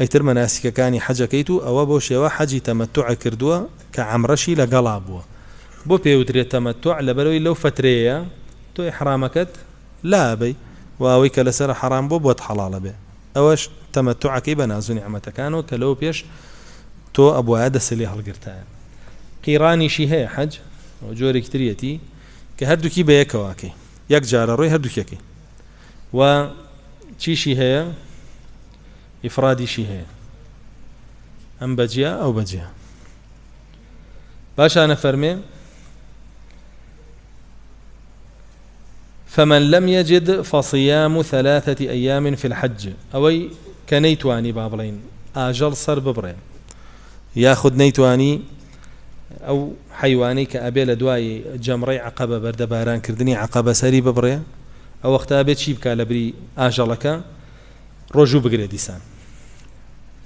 اي تر مناسك كاني حج كيتو او بو شوا حجي تمتع كردوا كعمرشي لقلابوا بو بيوتري تمتع لبروي لو فترية تو احرامك لا بي واويك لسر حرام بو بوت حلال بي اوش تمتع كي بنازو نعمتا كانو كلو بيش تو ابو عدس اللي هالقرتان قيراني شي هي حج جۆرێک تریەتی کە هەردووکی بە یەکەواکەی یەک جارە ڕۆی که و چیشی هەیە ئیفرادیشی ام بجیا او بجیا باشه آن فرمی فمن لم يجد فصيام ثلاثة أيام في الحج أوي كنيتواني بابلين آجل صرب ببرين ياخد نيتواني او حيواني كابيل دواي جمري عقبه برده باران كردني عقبه سري ببري او وقت ابيت شيب كالبري بکە رجو بری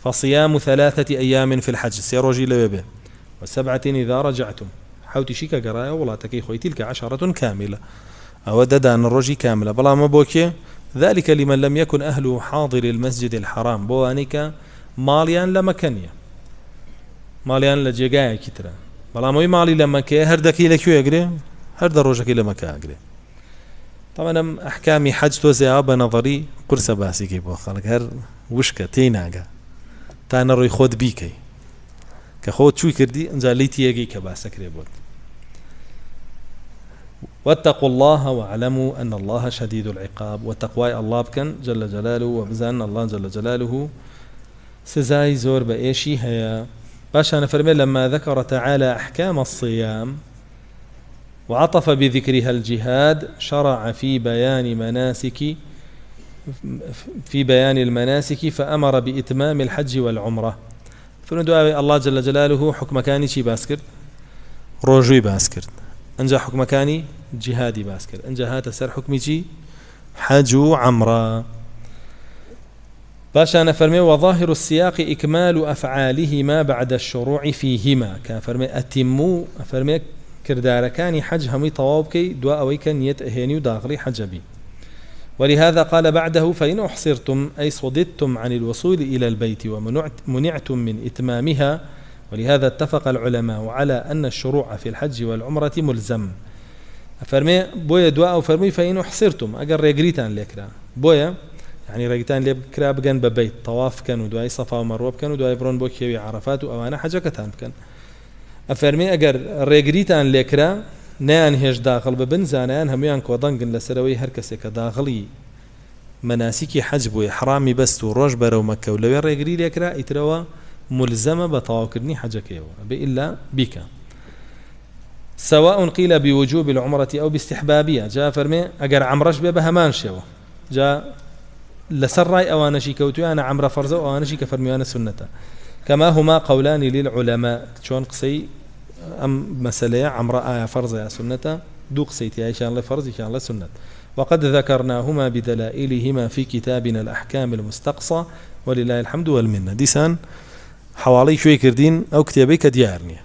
فصيام ثلاثة أيام في الحج سيروجي لبيبه وسبعة إذا رجعتم حوتي شيكا قرايا والله تكي خوي تلك عشرة كاملة أو ددان الرجي كاملة بلا ما بوكي ذلك لمن لم يكن اهل حاضر المسجد الحرام بوانيك ماليان لمكانيا ماليان لجيقايا كترا بلام وی مالی که هر دکی لکیو ئەوی هر در روزه کی لەکوێگرێ که ڕۆژەکەی طبعا نم احکامی حج تو زیاب نظری قرص باسی کی بۆ خالق هر وشک تێی ناگە تا نروی خود بی کی که خود چوی کردی انجا لیتی لی که کە کری بود واتقوا الله واعلموا أن الله شديد العقاب وتقوى الله بكن جل جلاله وبزان الله جل جلاله سزاي زور بإيشي هيا باشا نفرمي لما ذكر تعالى أحكام الصيام وعطف بذكرها الجهاد شرع في بيان مناسك في بيان المناسك فأمر بإتمام الحج والعمرة فندعاء الله جل جلاله حكم كاني شي باسكر روجوي باسكر انجا حكم كاني جهادي باسكر انجا هات سر حكمي شي حج وعمره انا فرمي وظاهر السياق إكمال أفعالهما بعد الشروع فيهما كان فرمي أتمو فرمي كرداركاني حج همي طوابكي دواء ويكا نيت أهيني حجبي ولهذا قال بعده فإن أحصرتم أي صددتم عن الوصول إلى البيت ومنعتم من إتمامها ولهذا اتفق العلماء على أن الشروع في الحج والعمرة ملزم فرمي بويا دواء فرمي فإن أحصرتم أقر يقريتان لكرا بويا يعني رجتان لي كراب كان ببيت طواف كان ودواي صفا دوای كان ودواي برون بکەن و دوای بڕۆن بۆ کێوی عرفات و ئەوانە حەجەکەتان بکەن ئەفەرمی نان ڕێگریتان داخل ببن زانیان هەمویان کۆدەنگن لەسەرەوەی هەر کەسێکە داخڵی مەناسیکی حەج بووی حرامی بەست و ڕۆژ بەرەو مەکە و لەوێ ڕێگری لێکرا ئیترەوە ملزمە بە تەواوکردنی حەجەکەیەوە سواء قيل بوجوب العمرة أو باستحبابية جاء فرمي أجر عمرش به بهمان شوا جاء لسر رأي أوانشي انا عمر فرز أوانشي انا سنة كما هما قولان للعلماء شون قصي أم مسألة عمر آية فرزه يا سنة دو قسيت يا إن شاء الله فرز إن شاء الله سنة وقد ذكرناهما بدلائلهما في كتابنا الأحكام المستقصى ولله الحمد والمنة ديسان حوالي شوي كردين أو كتابي كديارني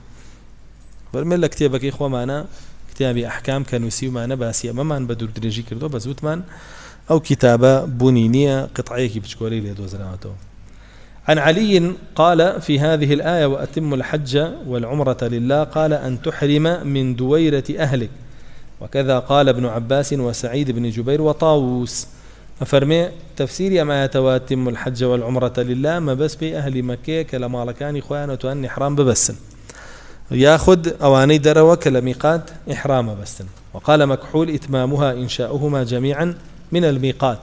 برمي لك كتابك إخوة معنا كتابي أحكام كانوا سيو معنا باسي أمامان بدور دريجي كردو بزوت بزوتمان أو كتابة بنينية قطعيك قطعەیەکی بچکۆرەی لێ عن علي قال في هذه الآية وأتم الحج والعمرة لله قال أن تحرم من دويرة أهلك وكذا قال ابن عباس وسعيد بن جبير وطاووس فرمي تفسيري ما يتواتم الحج والعمرة لله ما بس بي أهل مكة كلما لكان إخوانا تواني إحرام ببسن ياخذ أواني دروا كلميقات إحرام بسن وقال مكحول إتمامها إنشاؤهما جميعا من الميقات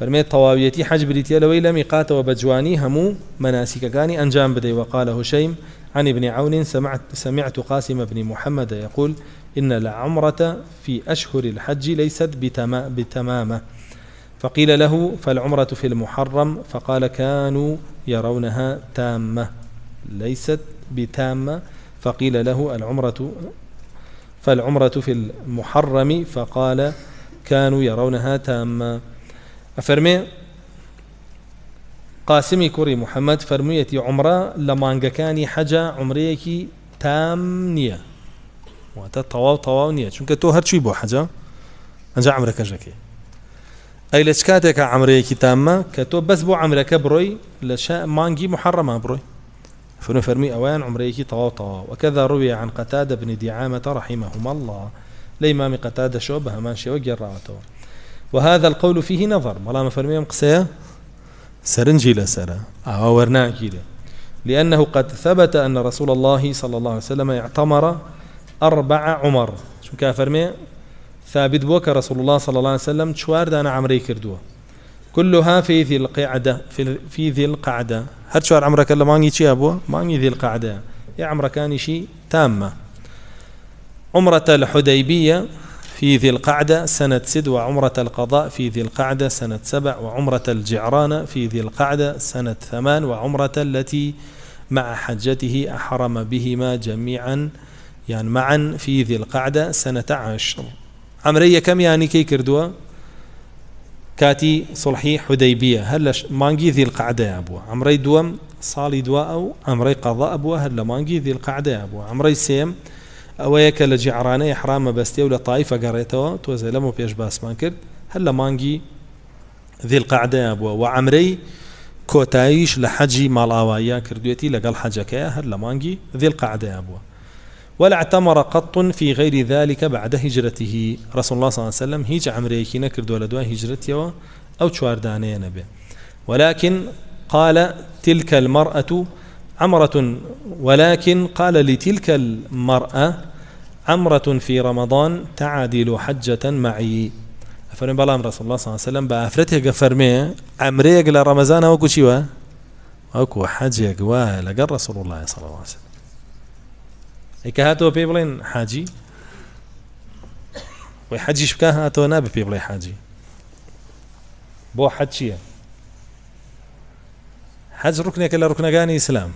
فرميت طواويتي حج بريتيا لوي ميقات وبجواني همو مناسك كان أنجام بدي وقال هشيم عن ابن عون سمعت, سمعت قاسم بن محمد يقول إن العمرة في أشهر الحج ليست بتما بتمامة فقيل له فالعمرة في المحرم فقال كانوا يرونها تامة ليست بتامة فقيل له العمرة فالعمرة في المحرم فقال كانوا يرونها تامة أفرمي قاسمي كوري محمد فرميتي عمره لما كاني حجا عمريكي تام نییە واتە تەواو نيه شنك چونکە تۆ هەرچوی بۆ حەجا ئەنج جاكي أي لشكاتك چ کاتێکە عمرەیەکی بس بو تۆ بروي بۆ مانجي محرمة بروي مانگی أوان بڕۆی فنو فەرمی ئەویان عمرەیەکی عن قتاده بن دعامه رحمهما الله لإمام قتادة شوبه بە هەمان شێوە وهذا القول فيه نظر بەڵام فرميهم قسەیە سرنجي لسرى آه، أو ورناكي له لأنه قد ثبت أن رسول الله صلى الله عليه وسلم اعتمر أربع عمر شو كافرمي ثابت بوك رسول الله صلى الله عليه وسلم شوار دانا عمري كردوه كلها في ذي القعدة في, في ذي القعدة هر شوار عمرك اللي ماني شي أبوه ماني ذي القعدة يا عمرك كان شي تامة عمرة الحديبية في ذي القعدة سنة سد وعمرة القضاء في ذي القعدة سنة سبع وعمرة الجعرانة في ذي القعدة سنة ثمان وعمرة التي مع حجته أحرم بهما جميعا يعني معا في ذي القعدة سنة عشر عمرية كم يعني كي كردوا كاتي صلحي حديبية هلا مانجي ذي القعدة يا أبو عمري دوم صالي دواء أو عمري قضاء أبو هلا مانجي ذي القعدة يا أبو عمري سيم ئەوەیە کە لە جیعرانەی حرامە بەستێ و لە تو زلمو تۆزە لەمە پێش باسمان کرد هەر لە مانگی وعمري كوتايش لحجي و ئەمرەی کۆتاییش لە حەجی ماڵاواییە کردوێتی لەگەڵ حەجەکەیە هەر مانگی ولا اعتمر قط في غير ذلك بعد هجرته رسول الله صلى الله عليه وسلم هيج كينا نكرد ولا دوا هجرته أو شواردانية نبي ولكن قال تلك المرأة عمرة ولكن قال لتلك المرأة عمرة في رمضان تعادل حجة معي فرمي بلام رسول الله صلى الله عليه وسلم بأفرته فرمي عمريك لرمزان وكو شيوا وكو حجيك واه لقر رسول الله صلى الله عليه وسلم هيك هاتو بيبلين حاجي ويحجي شبكا هاتو نابي بيبلين حاجي بو حجيه حج ركنك لركنكاني إسلام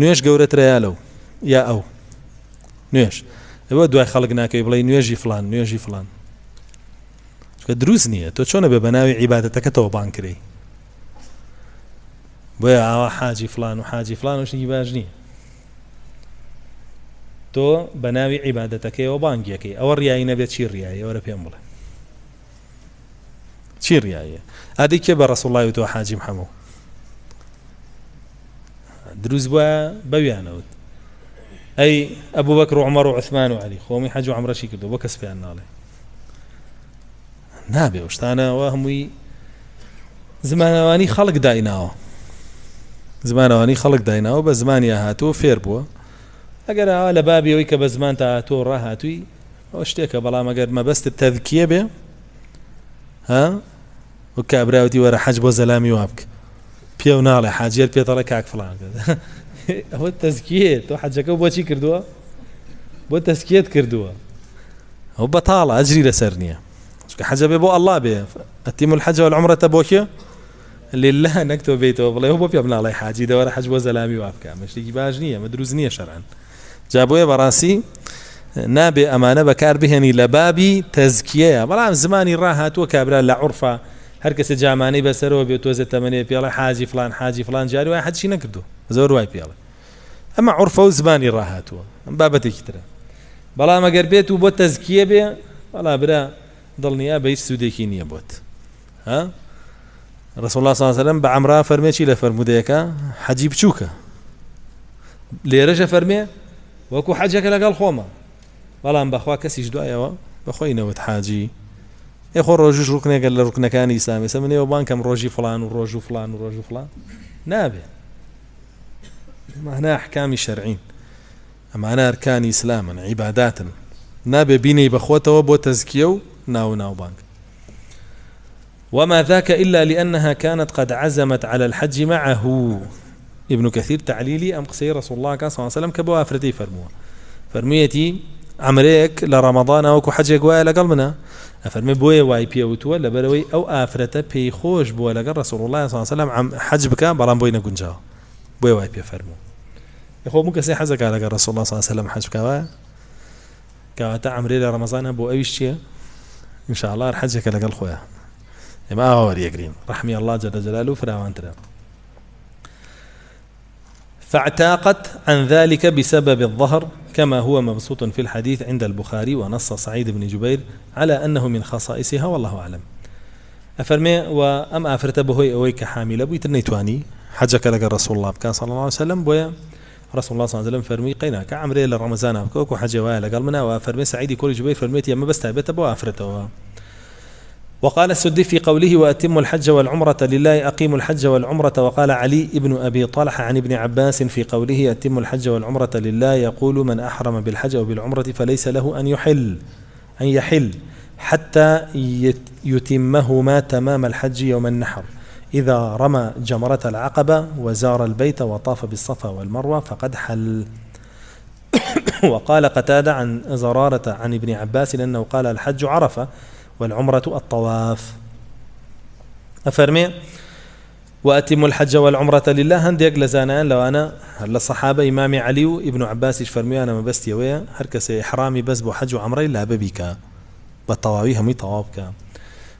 نوێش گەورەتریا لەو یا ئەو نوێش ئەوە دوای خەڵک ناکەی بڵێ نوێژی فلان نوێژی فلان کە دروست نییە تۆ چۆنە بە بەناوی عیباەتەکەتەوە بانکری بۆە ئاوا حاجی فلان و حاجی فلان وشتی باش نییە تۆ بەناوی عیباەتەکەیەوە بانگیەکەی ئەوە ریایی نەبێت چی ریایی ئەوە پێم بڵێ چی ریایە ئادی کێ بە ڕسوڵای تۆ حاجیم هەموو دروز بوە بەویانەوت اي ابو بكر وعمر وعثمان وعلي خومي حاج وعمر شي كدو بكس عمرەشی النالي نابي کەس پێیان ناڵێ نابێ شتانەوە هەمووی زمانەوانی خەڵک دایناوە زمانەوانی خەڵک دایناوە بە هاتو هاتووە فێر على بابي ئاوا لە بابیەوەی کە بە زمان تا هاتووە ڕاهاتووی ئەو شتێکە بەڵام ئەگەر مەبەستت تەذکیە ها وكابراوتي ورا حجب وزلامي وابك بيو نالي حاجير بيو طلع كاك فلان هو التزكيت واحد جاكو بوشي كردوا بو تزكيت كردوا هو بطالة أجري لسرنية شكا حاجة بيبو الله بي أتيم الحجة والعمرة تبوكي اللي الله نكتب بيته والله هو بيو نالي حاجي دورة حاج بو زلامي وافكا مش لكي باجنية مدروزنية شرعا جابوه براسي نابي أمانة بكار بهني لبابي تزكية بلعام زماني راهات وكابرا لعرفة هەر کەسە جامانەی بەسەرەوە بێت تۆزە تەمەنێ پێڵە حاجی فلان حاجی فلان جاری وای حدشی نەکردو زور وای پێڵە اما عرف و زمانی ڕاهاتوە ئەم بابەتێکی ترە بەڵام ئەگەر بێت و بۆ تەزکیە بێ بەڵا برا دڵنیا بە سودی کی نیا بود ها رسول الله صلى الله عليه وسلم بعمرا فرميتي لفرموديكا حجي بچوكا لێرەژە فەرمێ وەکو حەجەکە لەگەڵ خۆمە بەڵام بەخوا کەسیش دوایەوە بەخۆینەوەت حاجی ئێخۆ ڕۆژش ڕوکنێ گەل لە ڕکنەکانی ئسلامی سە منێەوە بانکەم ڕۆژی فلان و ڕۆژ و فلان و ڕۆژ و فلان نابێ مانا حکامی شەرعین ئەمانە ئەرکانی ئیسلامن عیباداتن نابێ بینەی بەخۆتەوە بۆ تەزکیە و ناو بانك وما ذاك إلا لأنها كانت قد عزمت على الحج معه ابن كثير تعليلي أم قصي رسول الله صلى الله عليه وسلم كبوا فرتي فرموه فرميتي عمريك لرمضان أو حجك وقال قلبنا افرمي بوي واي بي او تو لبروي او افرت بي خوش بو لغا رسول الله صلى الله عليه وسلم عم حج بك بران بوينا كنجا بوي واي بي افرمو يا خو ممكن سي حزا قال رسول الله صلى الله عليه وسلم حج بك قال عمري رمضان بو ايش شي ان شاء الله راح حجك لغا الخويا يا ما اوري يا كريم رحمي الله جل جلاله فراوان ترى فاعتاقت عن ذلك بسبب الظهر كما هو مبسوط في الحديث عند البخاري ونص سعيد بن جبير على أنه من خصائصها والله أعلم أفرمي وأم آفرت بهوي أويك حاملة بويت النيتواني حجك لك الرسول الله كان صلى الله عليه وسلم بويا رسول الله صلى الله عليه وسلم فرمي قينا كعمري للرمزان أبكوك وحجي وايا لقال منا وفرمي سعيد كل جبير فرميت يا ما بس تابت أبو آفرته وقال السدي في قوله وأتم الحج والعمرة لله أقيم الحج والعمرة وقال علي ابن أبي طلحة عن ابن عباس في قوله أتم الحج والعمرة لله يقول من أحرم بالحج أو بالعمرة فليس له أن يحل أن يحل حتى يتمهما تمام الحج يوم النحر إذا رمى جمرة العقبة وزار البيت وطاف بالصفا والمروة فقد حل وقال قتادة عن زرارة عن ابن عباس لأنه قال الحج عرفة والعمرة الطواف أفرمي وأتم الحج والعمرة لله هند يقل زانان لو أنا هل الصحابة إمام علي وابن عباس يشفرمي أنا ما بس يويا هركس إحرامي بس بحج وعمري لا ببيكا بالطواوي همي طوابكا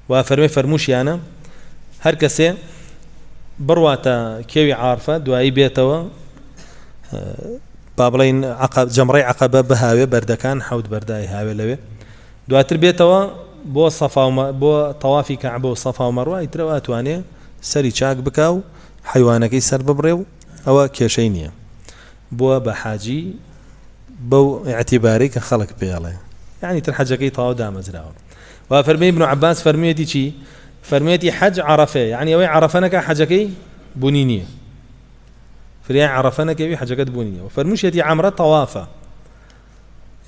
وأفرمي فرموش أنا هركس برواتا كيوي عارفة دوائي بيتوا آه، بابلين عقب جمري عقب بهاوي بردكان حود بەردای هاوي لوي دواتر بيتوا بو صفا بۆ بو طوافي و سەفا و مەڕوە ئیترەوە ئەتوانێ بكاو حيوانك بکا و حیوانەکەی سەر ببڕێ بو ئەوە کێشەی نییە بووە بە حاجی بەو كي طاو خەڵک پێڵێ وفرمي ابن عباس فرميتي شي فرميتي حەج عرفه يعني ئەوەی عرفەنەکە حەجەکەی بوونی نییە فریان عرفەنەکەوی حەجەکەت بوونی نیە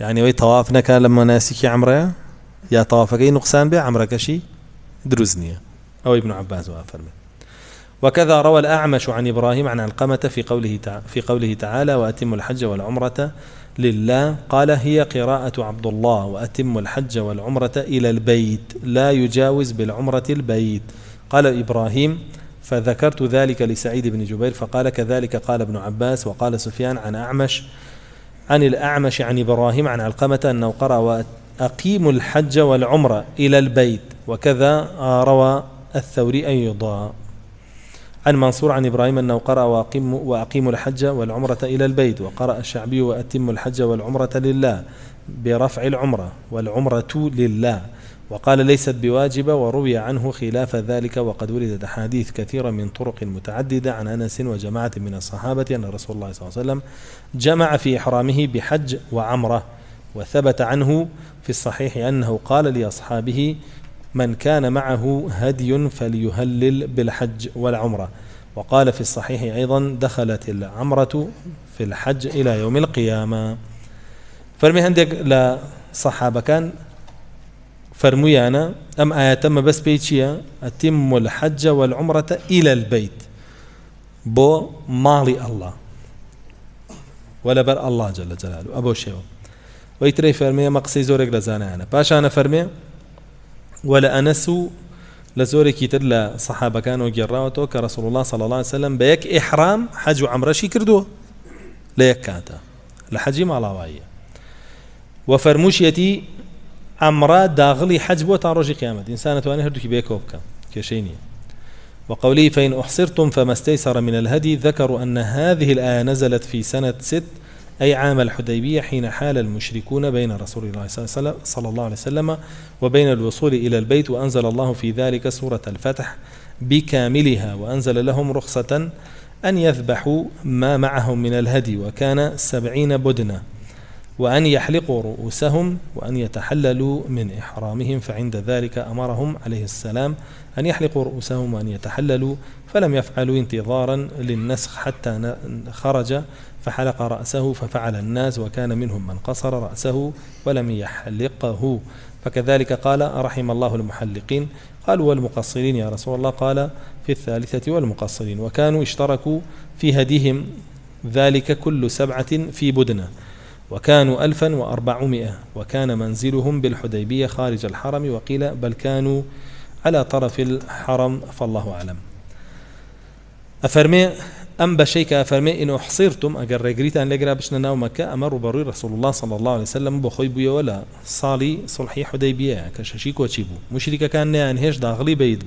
يعني وي طوافنك لما ناسيكي عمره يا تەوافەکەی نقصان بێ عمرك شي نییە او ابن عباس وافرمێ وكذا روى الأعمش عن إبراهيم عن علقمة في قوله في قوله تعالى وأتم الحج والعمرة لله قال هي قراءة عبد الله وأتم الحج والعمرة إلى البيت لا يجاوز بالعمرة البيت قال إبراهيم فذكرت ذلك لسعيد بن جبير فقال كذلك قال ابن عباس وقال سفيان عن أعمش عن الأعمش عن إبراهيم عن علقمة أنه قرأ أقيموا الحج والعمرة إلى البيت وكذا روى الثوري أيضا عن منصور عن إبراهيم أنه قرأ وأقيموا وأقيم الحج والعمرة إلى البيت وقرأ الشعبي وأتم الحج والعمرة لله برفع العمرة والعمرة لله وقال ليست بواجبة وروي عنه خلاف ذلك وقد وردت أحاديث كثيرة من طرق متعددة عن أنس وجماعة من الصحابة أن رسول الله صلى الله عليه وسلم جمع في إحرامه بحج وعمره وثبت عنه في الصحيح أنه قال لأصحابه من كان معه هدي فليهلل بالحج والعمرة وقال في الصحيح أيضا دخلت العمرة في الحج إلى يوم القيامة فرمي هندك لصحابة كان فرمي أنا أم آياتما بس بيتشيا أتم الحج والعمرة إلى البيت بو مالي الله ولا بر الله جل جلاله أبو شيوخ ويتري فرمي مقصي زورك قسەی زۆرێک لە باش أنا فەرمێ ولا لە ئەنەس و لە صحابة كانوا لە سەحابەکانەوە الله صلى الله عليه وسلم بيك إحرام حج حەج شي كردو ليك كاتا لحجي کاتە لە حەجی ماڵاواییە وەفەرموشەتی ئەمرا داغڵی حەج بووە تا ڕۆژی قیامەت ئینسانە توانێت هەردووکی كشيني وقوله فإن أحصرتم فما استيسر من الهدي ذكروا أن هذه الآية نزلت في سنة ست أي عام الحديبية حين حال المشركون بين رسول الله صلى الله عليه وسلم وبين الوصول إلى البيت وأنزل الله في ذلك سورة الفتح بكاملها وأنزل لهم رخصة أن يذبحوا ما معهم من الهدي وكان سبعين بدنة وأن يحلقوا رؤوسهم وأن يتحللوا من إحرامهم فعند ذلك أمرهم عليه السلام أن يحلقوا رؤوسهم وأن يتحللوا فلم يفعلوا انتظارا للنسخ حتى خرج فحلق رأسه ففعل الناس وكان منهم من قصر رأسه ولم يحلقه فكذلك قال رحم الله المحلقين قالوا والمقصرين يا رسول الله قال في الثالثة والمقصرين وكانوا اشتركوا في هديهم ذلك كل سبعة في بدنة وكانوا ألفا وأربعمائة وكان منزلهم بالحديبية خارج الحرم وقيل بل كانوا على طرف الحرم فالله أعلم أفرمي ئەم بەشەیکە ان احصرتم حسیرتم ئەگەر ان لجرا بشنا ناو مكه امر بروي رسول الله صلى الله عليه وسلم بخوي خۆی ولا صالي ساڵی سڵحی حودەی بیە کە شەشی کۆچی بوو مشریکەکان نیان هێش داغلی بەیت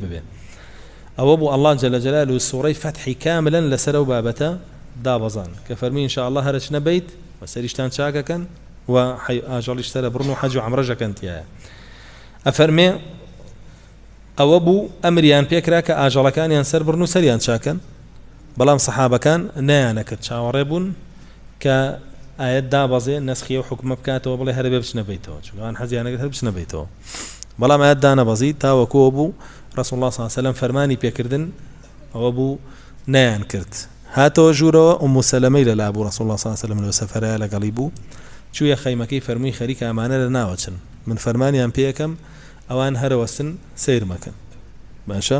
الله جل جلاله الصوري فتح كاملا لسرو بابتا دابزان كفرمي إن شاء الله هرشنا بيت نەبیت و شاكا كان و ئاژەڵیش سەرە بڕن حج حەج و يا افرمي او ابو امريان بيكراك پێکرا كان ينسر سەر سريان شاكا بلام صحابة كان نانا كتشاوربون ك آية دا بازي نسخي وحكم بكاته وبلي هربي بش نبيتو شو كان حزي أنا قلت بش نبيتو بلا ما يدانا بازي تا وكوبو رسول الله صلى الله عليه وسلم فرماني بيكردن وابو نيان كرت هاتو جورو أم سلمي إلى أبو رسول الله صلى الله عليه وسلم لو سفر على قليبو شو يا خيمة كيف فرمي خريك أمانة لنا من فرماني أم بيكم أوان هروسن سير مكان ماشي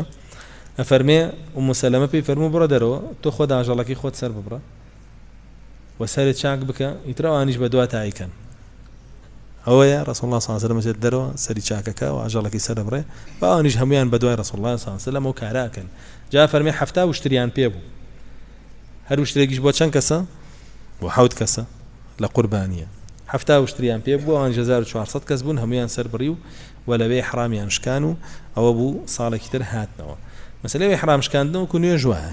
افرمي ام سلمه بي فرمو برادرو تو خود عجلكي خود سر ببرا وسر تشاك بك يترى انيش بدوا تعيكا هو يا رسول الله صلى الله عليه وسلم جد دروا سري شاكك وعجلكي سر ببرا وانيش هميان بدوا رسول الله صلى الله عليه وسلم وكاراكا جاء فرمي حفتا وشتريان بيبو هل وشتريكيش بو چند كسا وحوت كسا لقربانيه حفتا وشتريان بيبو وان جزار 400 كسبون هميان سر بريو ولا بي حرامي انشكانو او ابو صالح كتر نوا کنی حرامشکاندنەوەکو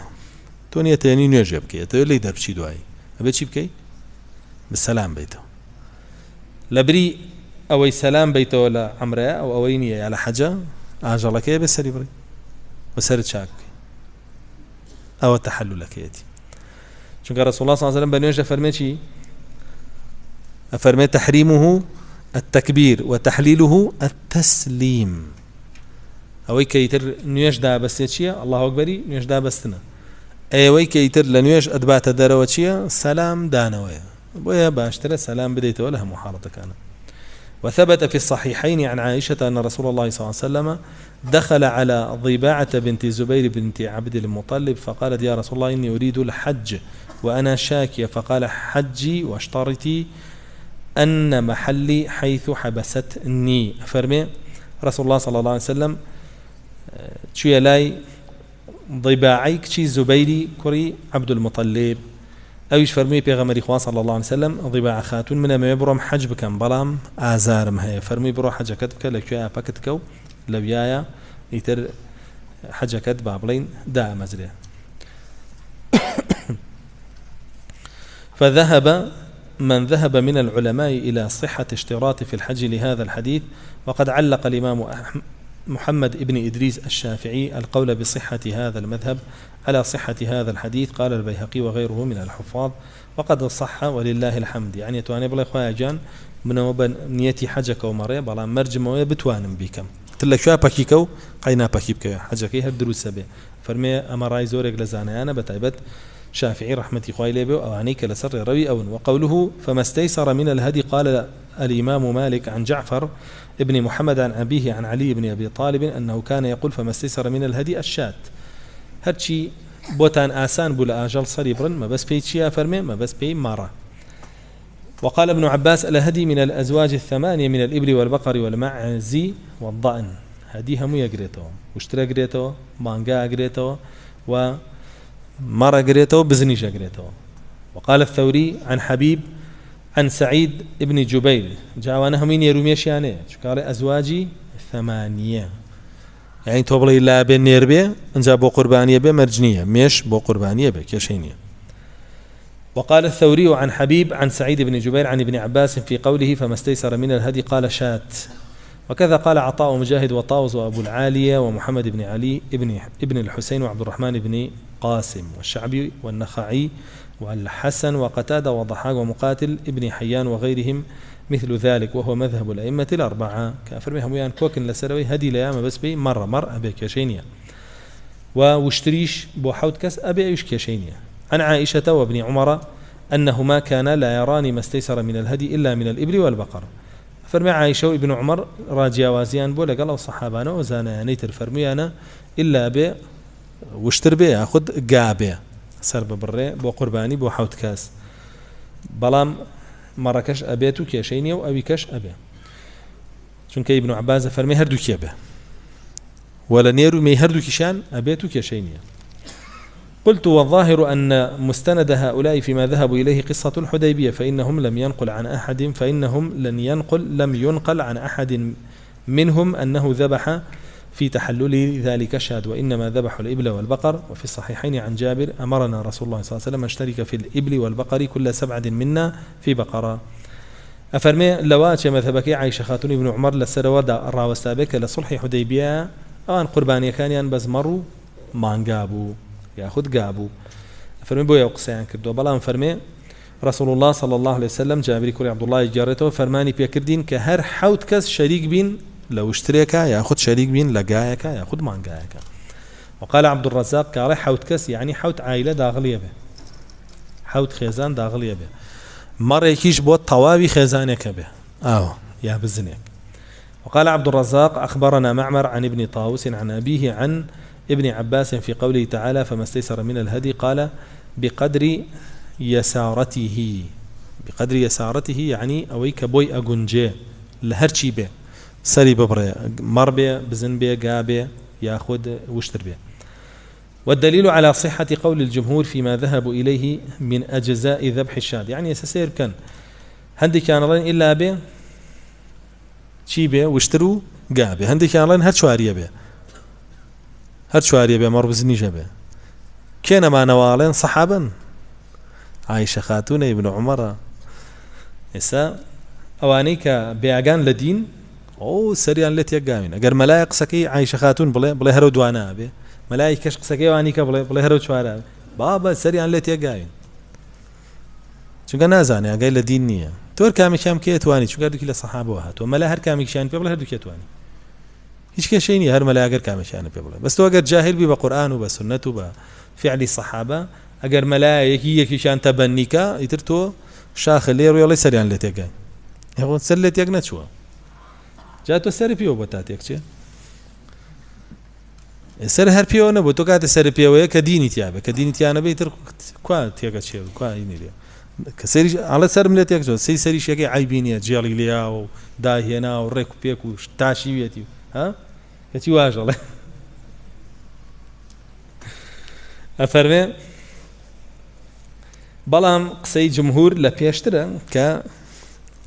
تو نیت اینی نیاز جاب کی تو لی بچی دوایی ابد چی بکەیت بە سەسلام بیتەوە لە بری ئەوەی سەسلام بیتەوە او ئەمرەیە ئەو ئەوەی نییە یا لە حەجە ئاژەڵەکەی بەسەری بڕی او تحلل کیتی چون چونکە رسول الله صلى الله عليه وسلم فرميتي فرمي تحريمه التكبير وتحليله التسليم ئەوەی کەیتر نوێشدا بەستێ چییە؟ الله وەکبەری نوێشدا دابستنا. ئێوەی کەیتر لە نوێش ئەدباتە دەرەوە چییە؟ سەسلام دانەوەیە بۆیە باشترە سەسلام بدەیتەوە لە هەموو حاڵەتەکانە وثبت في الصحيحين عن عائشة أن رسول الله صلى الله عليه وسلم دخل على ضباعة بنت زبير بنت عبد المطلب فقالت يا رسول الله إني أريد الحج وأنا شاكية فقال حجي واشترطي أن محلي حيث حبستني فرمي رسول الله صلى الله عليه وسلم چویە لاي ضباعي كشي زبيدي كري عبد المطلب فرمي فەرمووی پێغەمەری اخوان صلى الله عليه وسلم ضباع خاتون من ئەمەوێ بڕۆم حەج بکەم بەڵام ئازارم هەیە فەرمووی بڕۆ حەجەکەت بکە لەکوێ باكتكو کە و يتر حج كتب بابلين بڵین دامەزرێ فذهب من ذهب من العلماء إلى صحة اشتراط في الحج لهذا الحديث وقد علق الإمام محمد ابن إدريس الشافعي القول بصحة هذا المذهب على صحة هذا الحديث قال البيهقي وغيره من الحفاظ وقد صح ولله الحمد يعني تواني بلا خويا جان من نيتي حجك حەجەکە بلا مرج موية بتوانم بیکەم تر لە کوێ پەکیکە و قیناپەکی بکەوێ الدروس هەر فرمي بێ فەرمێ ئەمە ڕای بتعبت لە شافعي رحمة خوي أو وأواني لسر روي أون وقوله فما استيسر من الهدي قال الإمام مالك عن جعفر ابن محمد عن أبيه عن علي بن أبي طالب أنه كان يقول فما استيسر من الهدي الشات هرشي بوتان آسان بولا آجل صريبرا ما بس بي تشيا فرمي ما بس بي مارا وقال ابن عباس الهدي من الأزواج الثمانية من الإبل والبقر والمعز والضأن هدي همو يقريتو واشترى قريتو مانقا قريتو ومارا قريتو بزنيجا قريتو وقال الثوري عن حبيب عن سعيد بن جبير جاوانا همين يروميش يعني قال أزواجي ثمانية يعني توبلي لا بين نيربي انجا بو قربانية بمرجنية مش بو قربانية بكشينية وقال الثوري عن حبيب عن سعيد بن جبير عن ابن عباس في قوله فما استيسر من الهدي قال شات وكذا قال عطاء مجاهد وطاوز وأبو العالية ومحمد بن علي ابن, ابن الحسين وعبد الرحمن بن القاسم والشعبي والنخعي والحسن وقتادة وضحاك ومقاتل ابن حيان وغيرهم مثل ذلك وهو مذهب الأئمة الأربعة بهم ويان كوكن لسروي هدي ليام بس بي مرة مرة أبي كشينيا ووشتريش بوحوت كس أبي أيش كشينيا عن عائشة وابن عمر أنهما كانا لا يران ما استيسر من الهدي إلا من الإبل والبقر فرمي عائشة وابن عمر راجيا وازيان بولا قالوا صحابانا وزانا يعني ترفرميانا إلا بي وشتر بيه ياخد گابێ سرب بري بو قرباني بو حوت كاس بلام مراكش ابيتو و کێشەی نیە ابي ئەوی کەش ئەبێ چونکە ابن عباس فرمي هردو کێبێ وە لە نێر و مەی هەردووکیشان ئەبێت قلت والظاهر أن مستند هؤلاء فيما ذهبوا إليه قصة الحديبية فإنهم لم ينقل عن أحد فإنهم لن ينقل لم ينقل عن أحد منهم أنه ذبح في تحلل ذلك شهد وإنما ذبحوا الإبل والبقر وفي الصحيحين عن جابر أمرنا رسول الله صلى الله عليه وسلم أن اشترك في الإبل والبقر كل سبعة منا في بقرة أفرمي لوات مثبك عائشة خاتون ابن عمر لسروا راوستا لصلح حديبية أوان قرباني كانيان مان مانقابوا ياخذ قابوا أفرمي بويا وقسيان كردو بلا فرمي رسول الله صلى الله عليه وسلم جابر كوري عبد الله جارته فرماني بيكردين كهر حوت كس شريك بين لو اشتريك ياخذ شريك بين لقايك ياخذ مانقايك وقال عبد الرزاق كاري حوت كس يعني حوت عائلة داخلية به حوت خيزان داخلية به مرة يكيش بود طوابي خيزانك به آه يا بزنيك وقال عبد الرزاق أخبرنا معمر عن ابن طاووس عن أبيه عن ابن عباس في قوله تعالى فما استيسر من الهدي قال بقدر يسارته بقدر يسارته يعني أويك بوي أجنجي لهرشي به سری ببڕێ مر بیه بزن بێ گا یا خود وشتر بێ والدليل على صحة قول الجمهور فيما ذهبوا إليه من أجزاء ذبح الشاة يعني سير كان هندي كان لين إلا به چی بێ وشتر و گابێ هەندێکیانڵێن هەر چواریە بێ هەر چواریە بێ مەڕبزنیژە بێ کێ نەمانەواڵێن سەحابن عیشە صحابا عائشة عمەرە ابن عمر إسا أوانيك لە لدين او سريان لتي قامين اگر ملائك سكي عايشه خاتون بڵێ بڵێ هەرو دوانە بێ مەلای کەش قسەکەیوانی کە بڵێ بڵێ هەرو چوارە بابە سەریان لێت یەکگاوین چونکە نازانێ ئەگەی لە دین نییە تۆر کامێکیان کێتوانی چونکە دوکی لە سەحابەوە هاتووە مەلا هەر کامێکیان پێ بڵێ هەردووکێتوانی هیچ کێشەی نیە هەر مەلاگەر کامێکیانە پێ بڵێ بەستۆ ئەگەر جاهل بی بە قورآن و بە سنت و الصحابه اگر ملائك هي كي شان تبنيكا يترتو شاخ شاخە لێ ڕێڵی سەریان لێ تێگەی هەڵ سەر لێت جا تۆ سەر پێوە بۆ تا تێک چێ سەر هەر پێوە نەبوو تۆ کاتە سەر پێوەیە کە دینی تیاابە کە دینی تیانە بێتتر کو تێکە چێ کوینێ کە سەری ئاڵە سرم لێت تێک سی سەری شەکەی ئایبینە جێڵی لیا و داهێنا و ڕێک و پێک و تاشی وێتی ها کەتی واژەڵێ ئەفەرمێ بەڵام قسەی جمهور لە پێشترە کە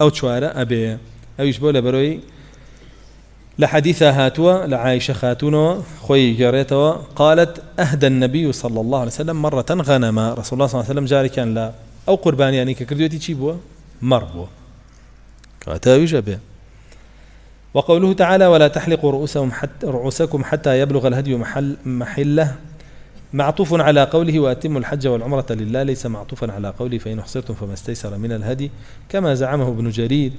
ئەو چوارە ئەبێ ئەویش بۆ لە بەرۆی لحديث هاتوا لعائشة خاتونة خوي جاريتوا قالت أهدى النبي صلى الله عليه وسلم مرة غنما رسول الله صلى الله عليه وسلم جاري كان لا أو قرباني يعني كردوتي تشيبوا مربوا مر بوا وقوله تعالى ولا تحلقوا رؤوسهم حتى رؤوسكم حتى يبلغ الهدي محل محله معطوف على قوله وأتموا الحج والعمرة لله ليس معطوفا على قوله فإن أحصرتم فما استيسر من الهدي كما زعمه ابن جرير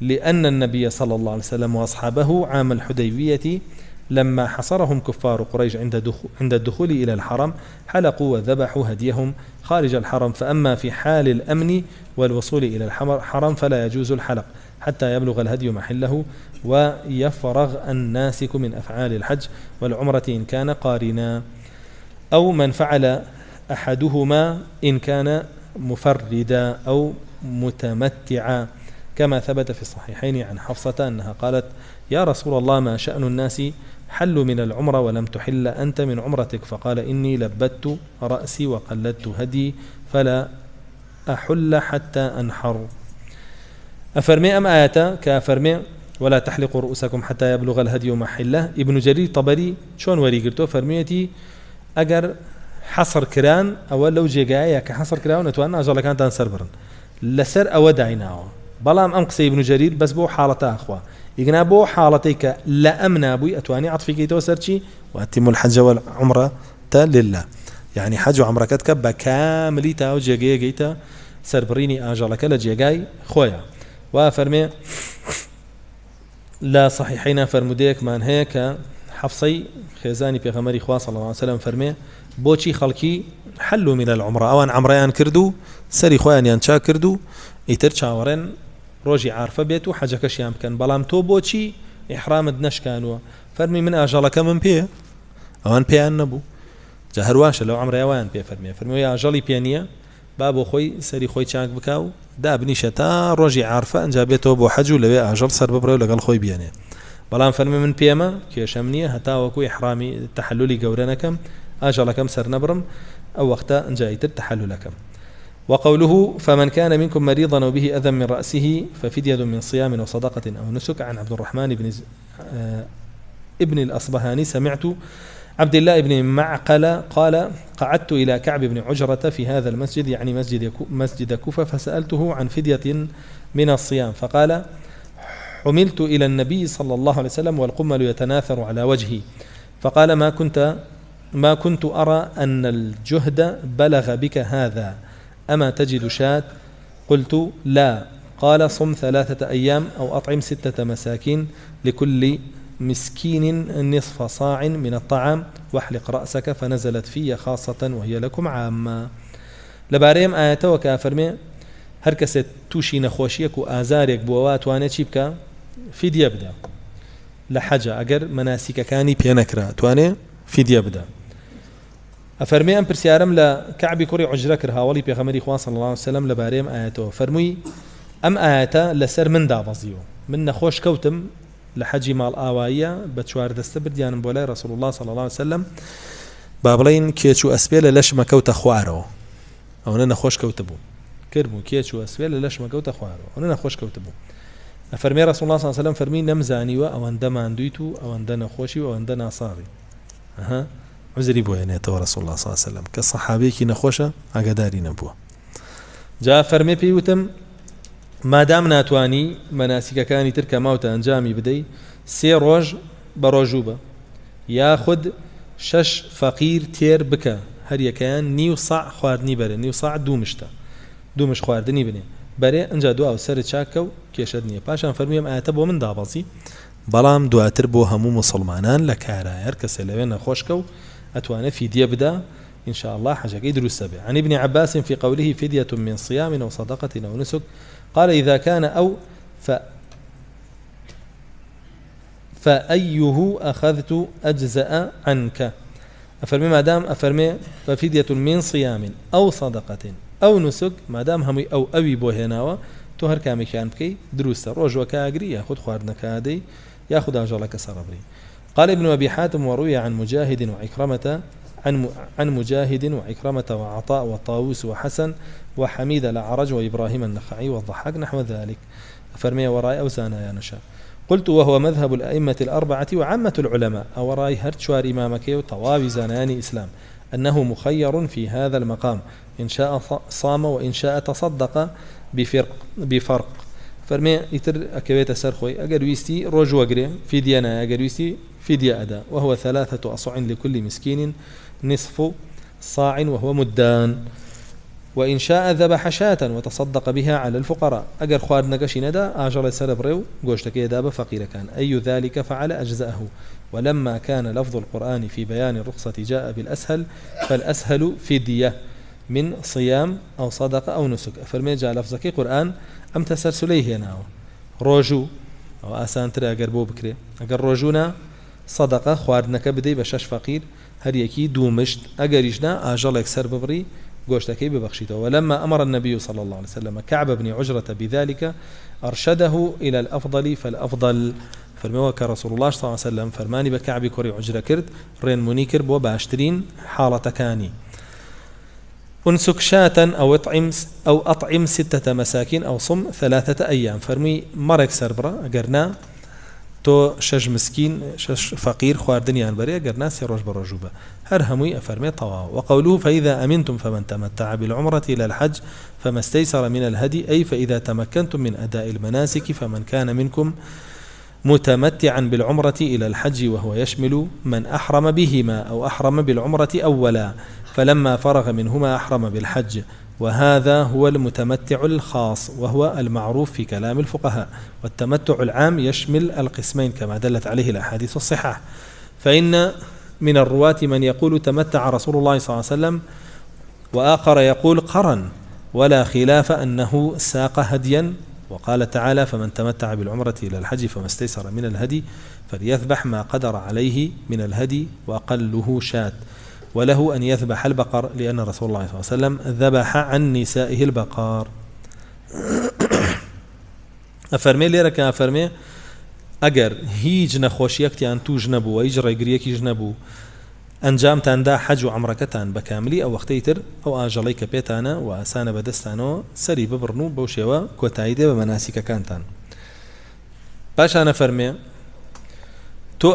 لأن النبي صلى الله عليه وسلم وأصحابه عام الحديبية لما حصرهم كفار قريش عند دخول, عند الدخول إلى الحرم حلقوا وذبحوا هديهم خارج الحرم فأما في حال الأمن والوصول إلى الحرم فلا يجوز الحلق حتى يبلغ الهدي محله ويفرغ الناسك من أفعال الحج والعمرة إن كان قارنا أو من فعل أحدهما إن كان مفردا أو متمتعا كما ثبت في الصحيحين عن حفصة أنها قالت يا رسول الله ما شأن الناس حلوا من العمرة ولم تحل أنت من عمرتك فقال إني لبدت رأسي وقلدت هدي فلا أحل حتى أنحر أفرمي أم آياتا كأفرمي ولا تحلق رؤوسكم حتى يبلغ الهدي محله ابن جرير طبري شون وري قلتو فرميتي أجر حصر كران أول لو كحصر كران نتوانا أجر لكان تنسر برن لسر أو بەڵام أم قسەی بنوجەریر جرير بس بو ئاخوا ئیگنا بۆ بو کە لە ئەم نبووی ئەتوانی عاتفیکەیتەوە سەرچی واتیمول حەجەوە عمرە تا للا يعني حج و عمرەکەت کە بە تاو جێگەیە گەیتە سربڕینی ئاژەڵەکە لە جێگای خۆیان لا صحيحين فرموديك من هيك حفصي خيزاني پێغەمەری خوا صلى الله عليه وسلم فرمي بوشي خلكي حلوا من العمرة او ان عمريان كردو سري خويا ان کرد و ئیتر ڕۆژی عرفە بێت و حەجەکەشیان بکەن بەڵام تۆ بۆچی ئحرامت نشکانوە فەرمی من ئاژەڵەکە من پێ ئەوان پێیان نەبوو جە هەرواشە لەو ئەمرایوان پێ فەرمیێ فەرمووی ئاژەڵی پێ نییە با بۆ خۆی سەری خۆی چاک بکا و دابنیشە تا ڕۆژی عرفە ئەنج بێتەوە بۆ حەج و لەوێ ئاژەڵ سەر ببڕێ لەگەڵ خۆی بێنێ بەڵام فەرمی من پێمە کێشەم نییە هەتاوەکوی حرامی تەحللی گەورەنەکەم ئاژەڵەکەم سەر نەبرم ئەو وەختە ئەنجاییتر تەحللەکەم وقوله فمن كان منكم مريضا وبه أذى من رأسه ففدية من صيام وصدقة أو نسك عن عبد الرحمن بن ز... آه... ابن الأصبهاني سمعت عبد الله بن معقل قال قعدت إلى كعب بن عجرة في هذا المسجد يعني مسجد مسجد كوفة فسألته عن فدية من الصيام فقال حملت إلى النبي صلى الله عليه وسلم والقمل يتناثر على وجهي فقال ما كنت ما كنت أرى أن الجهد بلغ بك هذا أما تجد شاة قلت لا قال صم ثلاثة أيام أو أطعم ستة مساكين لكل مسكين نصف صاع من الطعام واحلق رأسك فنزلت في خاصة وهي لكم عامة لباريم آية توك هر هركس توشي نخوشيك وآزاريك بوات وانا تشيبك في ديابدا فیدە بدە مناسك كاني ئەگەر تواني في ديابدا أفرمي أن برسيارم لە کەعبی کوڕی عجرە کرد هاوڵی پێخەمەری خوا صلی الله وسلم لباريم آياته فرمي أم آياتا لسر من دابەزیەوە من نخوش كوتم لحجي مال ماڵ بتشوار دستبر چواردەستە بردیانم رسول الله صلى الله عليه وسلم بابلين كيتشو أسبيل و ما لە لەشمە أو خوارەوە نخوش كوتبو كرمو كيتشو أسبيل کێچ ما ئەسپێ لە أو کەوتە نخوش كوتبو أفرمي رسول الله صلى الله عليه وسلم فرمي نمزاني وأو نەمزانیوە ئەوەندە أو و ئەوەندە نەخۆشی و ئەوەندە ناساڵی عزری بۆ هێنێتەوە رەسوڵ الله ساسەلم کە سەحابێکی نەخۆشە ئاگاداری نەبووە جا فەرمێ پێیوتم مادام ناتانی مەناسیکەکانی تر کە ماوتە ئەنجامی بدەیت سێ ڕۆژ بە ڕۆژوو بە یاخود شش فەقیر تێر بکە هەریەکەیان نی و سا خواردنی بەرە نی و سا دوو مشتە دوو مش خواردنی بنێ بەرێ ئەجا دو ئەو سەر چاکە و کێشە نییە پاشان فەرمویم ئاەتە بۆ من دابڵزی بەڵام دواتر بۆ هەموو مسلمانان لە کارایەر کەسە لەوێ نەخۆشکە و أتوانا في دي إن شاء الله حاجة يدرس السبع عن ابن عباس في قوله فدية من صيام أو صدقة أو نسك قال إذا كان أو ف فأيه أخذت أجزأ عنك أفرمي ما دام أفرمي ففدية من صيام أو صدقة أو نسك ما دام همي أو أبي بوهناوة تهر كامي كان بكي دروس روج وكاغري ياخد خواردنا كادي ياخد أجلك سربري قال ابن أبي حاتم وروي عن مجاهد وعكرمة عن عن مجاهد وعكرمة وعطاء وطاووس وحسن وحميد الأعرج وإبراهيم النخعي والضحاك نحو ذلك فرمي وراي أوسانا يا نشا قلت وهو مذهب الأئمة الأربعة وعامة العلماء أوراي هرتشوار إمامك وطواوي زناني إسلام أنه مخير في هذا المقام إن شاء صام وإن شاء تصدق بفرق بفرق فرمي يتر أكويت سر خوي أجر ويستي روج وجري في ديانا أجر ويستي فدية أداء وهو ثلاثة أصع لكل مسكين نصف صاع وهو مدان وإن شاء ذبح شاة وتصدق بها على الفقراء أجر خوار نقشي ندى آجر سرب ريو قوشتك يداب فقير كان أي ذلك فعل أجزأه ولما كان لفظ القرآن في بيان الرخصة جاء بالأسهل فالأسهل فدية من صيام أو صدقة أو نسك فرمي جاء لفظك قرآن أم تسلسليه ناو روجو أو آسان ترى أقربو بكري أقر روجونا صدقه خواردنەکە بدەی بە شش فەقیر هەریەکی دوو مشت ئەگەریشنا ئاژەڵێک سەر ببڕی گۆشتەکەی ببخشیتەوە ولما أمر النبي صلى الله عليه وسلم كعب بن عجرة بذلك أرشده إلى الأفضل فالأفضل فرموا رسول الله صلى الله عليه وسلم فرماني بكعب كوري عجرة كرد رين موني بو باشترين حالة كاني انسك شاة أو اطعم أو أطعم ستة مساكين أو صم ثلاثة أيام فرمي مرك سربرا قرنا تو شج مسكين شش فقير خوار دنيا البرية قر ناس يروج بە هر هەمووی أفرمي طوا وقوله فإذا أمنتم فمن تمتع بالعمرة إلى الحج فما استيسر من الهدي أي فإذا تمكنتم من أداء المناسك فمن كان منكم متمتعا بالعمرة إلى الحج وهو يشمل من أحرم بهما أو أحرم بالعمرة أولا فلما فرغ منهما أحرم بالحج وهذا هو المتمتع الخاص وهو المعروف في كلام الفقهاء والتمتع العام يشمل القسمين كما دلت عليه الأحاديث الصحة فإن من الرواة من يقول تمتع رسول الله صلى الله عليه وسلم وآخر يقول قرن ولا خلاف أنه ساق هديا وقال تعالى فمن تمتع بالعمرة إلى الحج فما استيسر من الهدي فليذبح ما قدر عليه من الهدي وأقله شات وله أن يذبح البقر لأن رسول الله صلى الله عليه وسلم ذبح عن نسائه البقر أفرمي لێرەکە ئەفەرمێ ئەگەر هیچ نەخۆشیەکتیان توش نەبوو هیچ ڕێگریەکیش نەبوو ئەنجامتاندا حەج و ئەمڕەکەتان بە کاملی ئەو وەختەی تر ئەو أو کە پێێتانە و ئاسانە بەدەستانەوە سەری ببڕن و بەو شێوە کۆتایی دێ بە مەناسیکەکانتان پاشانە فەرمێ تۆ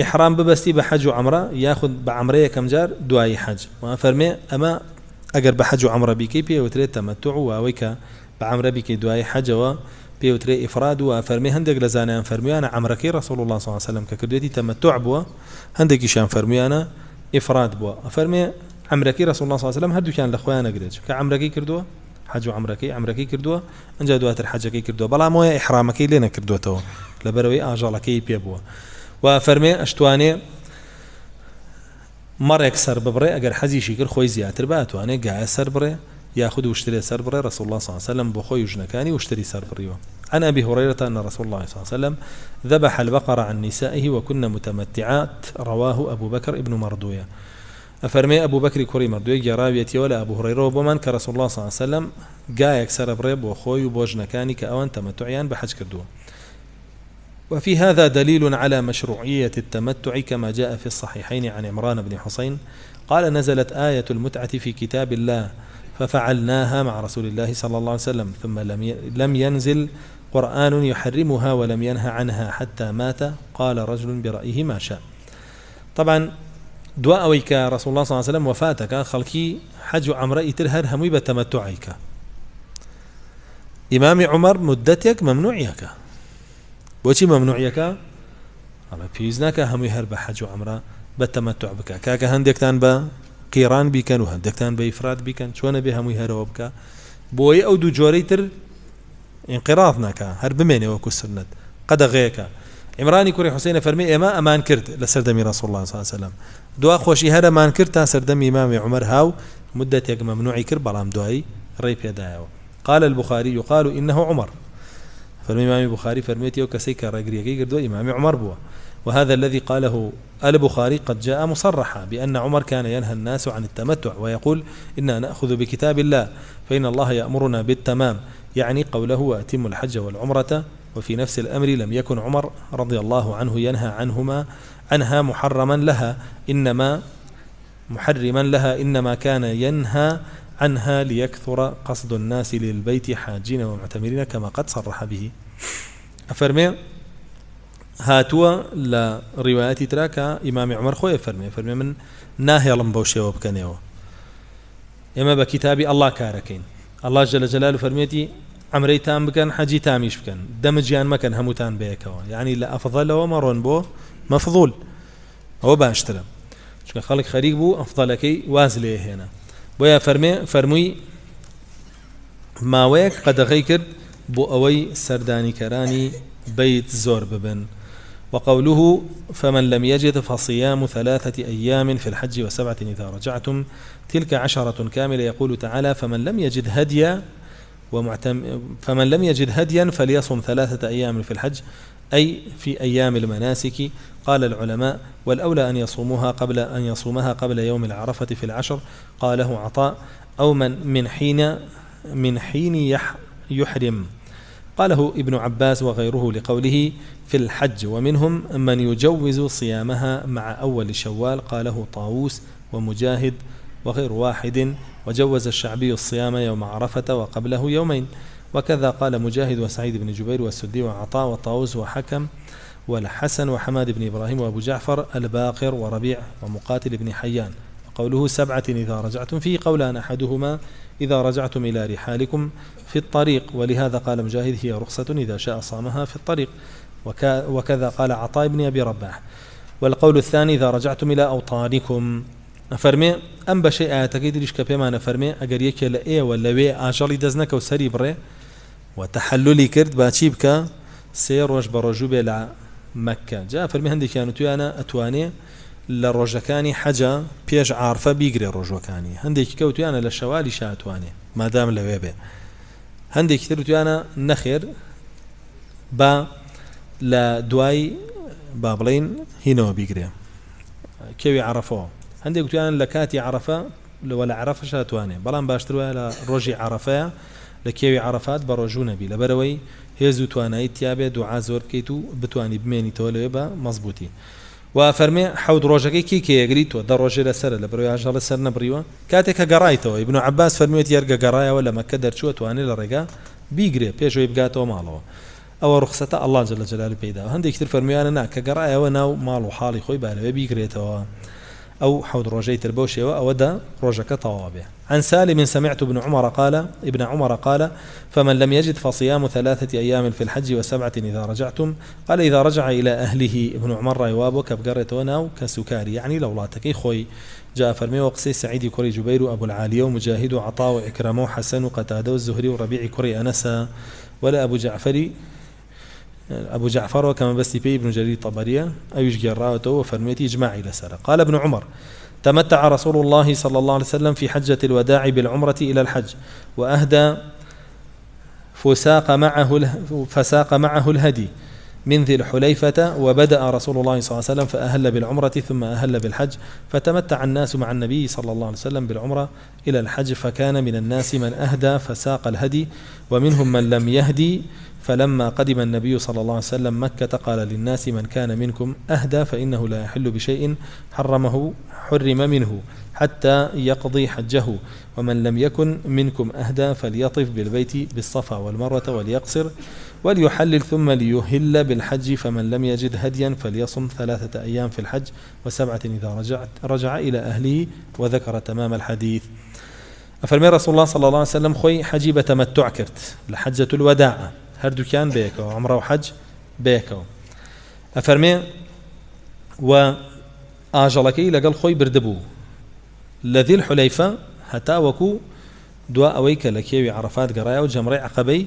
إحرام ببستي بحج وعمرة ياخذ بعمرية كم جار دواي حج ما فرمي أما أجر بحج وعمرة بيكي بيوتري تمتع وويك بعمرة بكي دواي حج و بيوتري إفراد وفرمي هندق لزانا فرمي أنا عمركي رسول الله صلى الله عليه وسلم ككرديتي تمتع بوا هندق شان فرمي أنا إفراد بوا فرمي عمركي رسول الله صلى الله عليه وسلم هدو كان لخوانا قريت كعمركي كردوا حج عمركي عمركي كردوا انجا دواتر حجكي كردوا بلا مويا إحرامكي لنا كردوا تو لبروي آجالكي بيبوا وفرمي اشتواني مرك سربري اگر حزي ئەگەر خوي زياتر خۆی زیاتر قاع سربري ياخذ بڕێ سربري رسول الله صلى الله عليه وسلم بخوي جنكاني واشتري سربريوه عن أبي هريرة أن رسول الله صلى الله عليه وسلم ذبح البقر عن نسائه وكنا متمتعات رواه أبو بكر ابن مردوية أفرمي أبو بكر كوري مردوية جراويتي ولا أبو هريرة وبمن كرسول الله صلى الله عليه وسلم قايك سربري بخوي وبوجنكاني كأوان تمتعيان بحج كردوه وفي هذا دليل على مشروعية التمتع كما جاء في الصحيحين عن عمران بن حسين قال نزلت آية المتعة في كتاب الله ففعلناها مع رسول الله صلى الله عليه وسلم ثم لم لم ينزل قرآن يحرمها ولم ينهى عنها حتى مات قال رجل برأيه ما شاء طبعا دوا رسول الله صلى الله عليه وسلم وفاتك خلقي حج عمري ترهر بە بتمتعيك إمام عمر مدەتێک ممنوعيك بۆچی ممنوع ئەڵە پێویست ناکە هەمووی هەر بە حەج و ئەمرا بە تەمەتوع بکە کاکە هەندێکتان بە قیڕان بیکەن و هەندێکتان بە ئیفراد بیکەن چۆنە بێ هەمووی هەرەوە بکە بۆی ئەو دوو جۆرەی تر انقراض ناکە هەر بمێنێەوە کوسنت قەدەغەیەەکە ئمرانی کوری حوسینە فەرمی ئێمە ئەمان کرد لە سەردەمی ڕسوڵ الله ساسەلم دوا خۆشی هەرەمان کرد تا سەردەمی مامی عمر هاو مدەتێک مەمنوعی کرد بەڵام دوایی ڕێ پێدایەوە قال البخاري يقال إنه عمر فالإمام البخاري فرميت يو كسي كارغريكي قردو إمام عمر بوا وهذا الذي قاله البخاري قد جاء مصرحا بأن عمر كان ينهى الناس عن التمتع ويقول إنا نأخذ بكتاب الله فإن الله يأمرنا بالتمام يعني قوله وأتم الحج والعمرة وفي نفس الأمر لم يكن عمر رضي الله عنه ينهى عنهما عنها محرما لها إنما محرما لها إنما كان ينهى عنها ليكثر قصد الناس للبيت حاجين ومعتمرين كما قد صرح به أفرمي هاتوا لە تراك إمام عمر خوي أفرمي أفرمي من ناهي بەو شێوە إما ئێمە الله كاركين الله جل جلاله فرميتي عمري جەلال و فەرمێتی تام بکەن حەجی تامیش بکەن دەمەجیان مەکەن هەمووتان بەیەکەوە یعنی يعني لە ئەفضلەوە مەڕۆن بۆ مەفضول ئەوە باشترە چکە خەڵک خەریک بوو ئەفضلەکەی واز لێ هنا بۆیە فەرمێ فەرمووی ماوەیەک قد غيكر بووي سرداني كراني بيت زور ببن وقوله فمن لم يجد فصيام ثلاثة أيام في الحج وسبعة إذا رجعتم تلك عشرة كاملة يقول تعالى فمن لم يجد هديا ومعتم فمن لم يجد هديا فليصم ثلاثة أيام في الحج أي في أيام المناسك قال العلماء والأولى أن يصومها قبل أن يصومها قبل يوم العرفة في العشر قاله عطاء أو من من حين من حين يح يحرم قاله ابن عباس وغيره لقوله في الحج ومنهم من يجوز صيامها مع أول شوال قاله طاووس ومجاهد وغير واحد وجوز الشعبي الصيام يوم عرفة وقبله يومين وكذا قال مجاهد وسعيد بن جبير والسدي وعطاء وطاووس وحكم والحسن وحماد بن إبراهيم وأبو جعفر الباقر وربيع ومقاتل بن حيان وقوله سبعة إذا رجعتم فيه قولان أحدهما إذا رجعتم إلى رحالكم في الطريق ولهذا قال مجاهد هي رخصة إذا شاء صامها في الطريق وكذا قال عطاء بن أبي رباح والقول الثاني إذا رجعتم إلى أوطانكم فرمي أم بشيء أعتقد ليش كبيما نفرمي فەرمێ ئەگەر إيه ولا ئێوە لەوێ ئاژەڵی دەستنەکە و سەری بڕێ و تەحللی کرد باچی مەکە جا فەرمی هەندێکیان و تویانە ئەتوانێ لە ڕۆژەکانی حەجە پێش عرفە بیگرێ ڕۆژەکانی هەندێکی کەوتیانە لە شەوای شاتوانێ مادام لەوێ بێ هەندێکی تر تویانە نەخێر با لە دوای با بڵین هینەوە بیگرێ کێوی عرفەوە هەندێک تویان لە کاتی عرفە لەوە لە عرفە شاتوانێ بەڵام باشتر وایە لە ڕۆژی عرفەیە لە کێوی عرفات بە ڕۆژوو نەبی لەبەرەوەی هێز و توانایی تیاابێ دوعا زۆر بکەیت و بتانی بمێنیتەوە لەوێ بە مەزبوطی وا فەرمێ حەوت ڕۆژەکەی کی کێگری تۆ دە ڕۆژێ لە سەر لە بەرەوەی ئاژەڵە سەر نەبریوە کاتێکە گەڕایتەوە بن عباس فەرموێت یاگە گەڕایەوە لە مەکە دەرچووە توانێت لە ڕێگا بیگرێ پێشەوەی بگاتەوە ماڵەوە ئەوە ڕخسەتە ئەللا جە لە جلال پیدا هەندێکتر فەرمیانە نا کە گەڕایەوە ناو ماڵ و حاڵی خۆی بارەوە بیگرێتەوە. أو حوض روجي تربوشي وأودا روجك طوابع عن سالم سمعت ابن عمر قال ابن عمر قال فمن لم يجد فصيام ثلاثة أيام في الحج وسبعة إذا رجعتم قال إذا رجع إلى أهله ابن عمر رواب كبقرة وناو كسكاري يعني تكي خوي جاء فرمي وقسي سعيد كري جبير أبو العالي ومجاهد عطاء وإكرامه حسن وقتادة والزهري وربيع كري أنس ولا أبو جعفري أبو جعفر وكما بس بي ابن جرير الطبرية أيش جراته وفرميتي إجماعي لسرة قال ابن عمر تمتع رسول الله صلى الله عليه وسلم في حجة الوداع بالعمرة إلى الحج وأهدى فساق معه فساق معه الهدي من ذي الحليفة وبدأ رسول الله صلى الله عليه وسلم فأهل بالعمرة ثم أهل بالحج فتمتع الناس مع النبي صلى الله عليه وسلم بالعمرة إلى الحج فكان من الناس من أهدى فساق الهدي ومنهم من لم يهدي فلما قدم النبي صلى الله عليه وسلم مكة قال للناس من كان منكم أهدى فإنه لا يحل بشيء حرمه حرم منه حتى يقضي حجه ومن لم يكن منكم أهدى فليطف بالبيت بالصفا والمرة وليقصر وليحلل ثم ليهل بالحج فمن لم يجد هديا فليصم ثلاثة أيام في الحج وسبعة إذا رجعت رجع إلى أهله وذكر تمام الحديث أفرمي رسول الله صلى الله عليه وسلم خوي حجيبة متع كرت لحجة الوداع هر دوكان بيكو عمره وحج بيكو افرمي و اجلكي لقال خوي بردبو لذي الحليفه حتى وكو وەکو ويك ئەوەی عرفات قرايا وجمري عقبي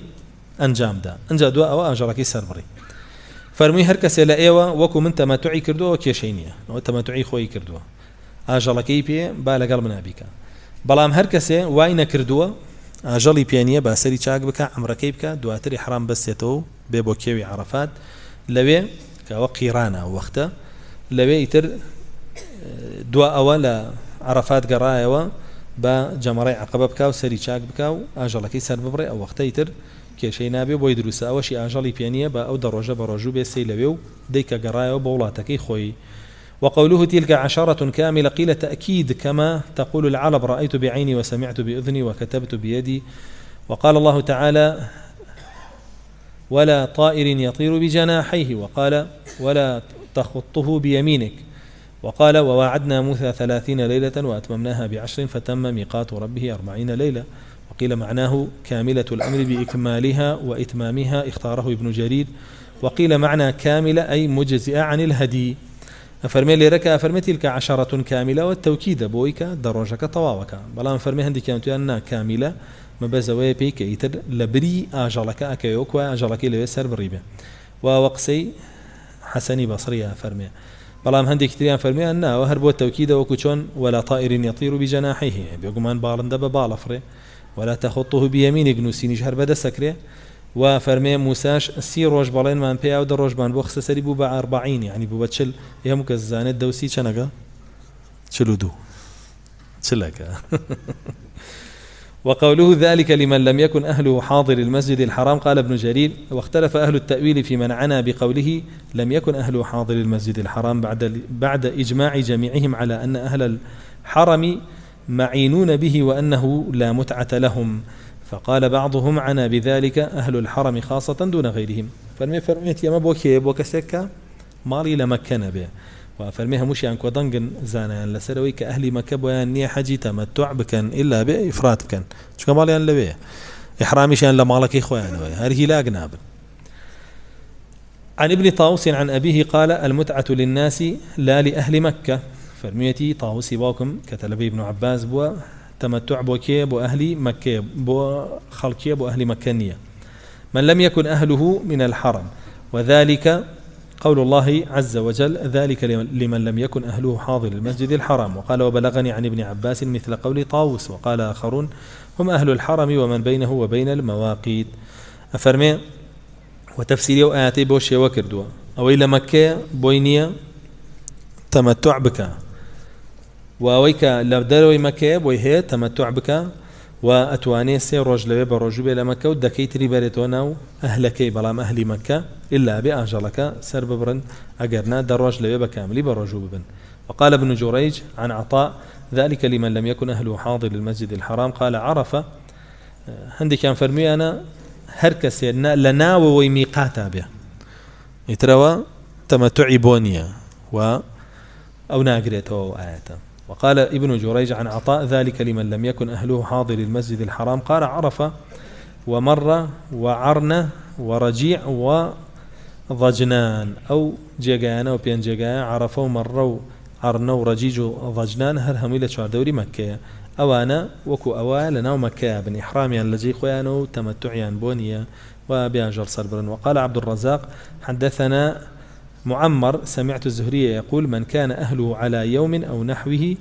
انجام دا انجا عقبەی ئەنجامدا ئەجا دو ئەوە ئاژەڵەکەی سەربڕی فەرمووی هەر کەسێ لە ئێوە وەکو من تەمەتوعی کردووە کێشەی نییە ئەوە تەمەتوعی خۆی کردووە ئاژەڵەکەی پێ با لەگەڵ منابیکە بەڵام هەر کەسێ ئاژەڵی پێنیە باسەری چاک بکە ئەمرەکەی بکە دواتری حرام بەستێتەوە بێ بۆ کێوی عرفات لەوێ کەوە قیرانە وەختە لەوێ ئیتر دو ئەوە لە عرفات گەڕایەوە بە جەمەڕی عقبە بکە و سەری چاک بکە و ئاژەڵەکەی سەر ببڕێ ئەو وەختە ئیتر کێشەی نابێ بۆی دروستە ئەوەشی ئاژەڵی پێنیە بە ئەو دەڕۆژە بە ڕۆژوو بێ سی لەوێ و دەیکە گەڕایەوە بە وڵاتەکەی خۆی وقوله تلك عشرة كاملة قيل تأكيد كما تقول العرب رأيت بعيني وسمعت بأذني وكتبت بيدي وقال الله تعالى ولا طائر يطير بجناحيه وقال ولا تخطه بيمينك وقال وواعدنا موسى ثلاثين ليلة وأتممناها بعشر فتم ميقات ربه أربعين ليلة وقيل معناه كاملة الأمر بإكمالها وإتمامها اختاره ابن جرير وقيل معنى كاملة أي مجزئة عن الهدي فرمي لي ركا فرمتي لك عشرة كاملة والتوكيد بويك دروجك طواوك بلا فرمي هندي كانت أن كاملة ما بزاوية بيك يتر لبري أجلك أكيوك وأجلك إلى سر بريبة ووقسي حسني بصري فرمي بلا هندي كتير فرمي أن وهرب التوكيد وكشون ولا طائر يطير بجناحيه بيجمان بالندب بالفري ولا تخطه بيمين جنوسين جهر بدا سكريه و فەرمێ موساش سی روش بەڵێنمان من و دە ڕۆژبان بان خسە سەری بو بە ئاربعین ینی بو بە چل هەموو کە دو دەوسی چەنەکە چل وقوله ذلك لمن لم يكن أهله حاضر المسجد الحرام قال ابن جرير واختلف أهل التأويل في من عنا بقوله لم يكن أهله حاضر المسجد الحرام بعد, بعد إجماع جميعهم على أن أهل الحرم معينون به وأنه لا متعة لهم فقال بعضهم عنا بذلك أهل الحرم خاصة دون غيرهم فرمي فرميت يا مبوكي بوكا سكة مالي لمكنا به وفرميها مش عن يعني كودنجن زانا يعني لسروي كأهل مكة بيان يعني نية حجي تمتع بكن إلا بإفراد بكن شو مالي أن لبيه إحرامي شان لمالك إخوان هذه لا جناب عن ابن طاووس عن أبيه قال المتعة للناس لا لأهل مكة فرميتي طاووس باكم كتلبي ابن عباس بوا تمتع بوكي بو أهلي مكة بو خلقية بو أهلي مكانية من لم يكن أهله من الحرم وذلك قول الله عز وجل ذلك لمن لم يكن أهله حاضر المسجد الحرام وقال وبلغني عن ابن عباس مثل قول طاووس وقال آخرون هم أهل الحرم ومن بينه وبين المواقيت أفرمي وتفسيري وآياتي بوشي وكردوا أو إلى مكة بوينية تمتع بك واوەی کە لە ويهي تمتع بك واتواني سي رجل بيب ئەتوانێت بيب ڕۆژ لەوێ بە ڕۆژوبێ لە مەکە و دەکەی تری إلا بأجلك ئاژەڵەکە سەر ببرن ئەگەرنا دەڕۆژ لەوێ بەکاملی بە ڕۆژوو ببن وقال ابن جريج عن عطاء ذلك لمن لم يكن أهله حاضر للمسجد الحرام قال عرف هندي كان فرمي أنا هركس لنا وميقاتا به يتروى تمتعي بونيا و أو ناقريته آياتا وقال ابن جريج عن عطاء ذلك لمن لم يكن أهله حاضر المسجد الحرام قال عرف ومر وعرن ورجيع وضجنان أو أو بين جيغانا عرف ومر عرن ورجيج وضجنان هر همي شعر دوري مكة أوانا وكو أوا لنا مكة بن إحرامي يعني الذي خيانه تمتعيا بونيا جرسل برن وقال عبد الرزاق حدثنا معمر سمعت الزهرية يقول من كان أهله على يوم أو نحوه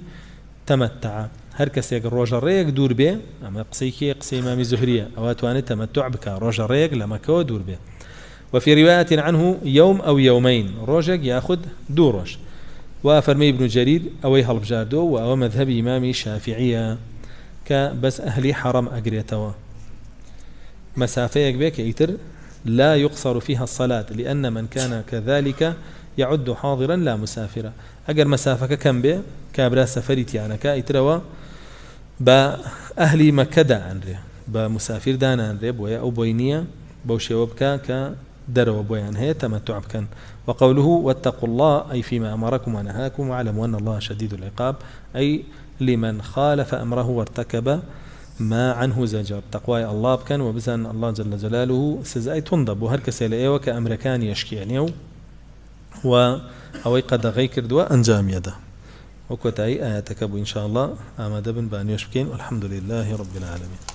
تمتع هر کەسێک ڕۆژە ڕێک دوور بێ ئەمە قسەیکی قسەی مامی زهریە ئەوە توانێت تەمەتوع بکە ڕۆژە ڕێک لە مەکەوە دوور بێ وفي رواية عنه يوم أو يومين روجك يأخذ دو روج وفرمي ابن جرير أوي هلبجاردو وأو مذهب إمامي شافعية كبس أهلي حرم أجريتوا مسافة يكبيك يتر لا يقصر فيها الصلاة لأن من كان كذلك يعد حاضرا لا مسافرا أجر مسافك كم به كابرا سفرت يعني كأتروا با أهلي مكة دان ري با مسافر دان عن بويا أو بوينية بوشيوبكا ك دروا بويان هي تمتع بكن وقوله واتقوا الله أي فيما أمركم ونهاكم واعلموا أن الله شديد العقاب أي لمن خالف أمره وارتكب ما عنه زجر تقواي الله بكن وبزن الله جل جلاله سزاي تنضب وهرك كسيل وك إيوة كامريكان يشكي يعني و اوي قد غيكر كردوا انجام يده وكتاي اياتك ابو ان شاء الله امد بن بان يشكين والحمد لله رب العالمين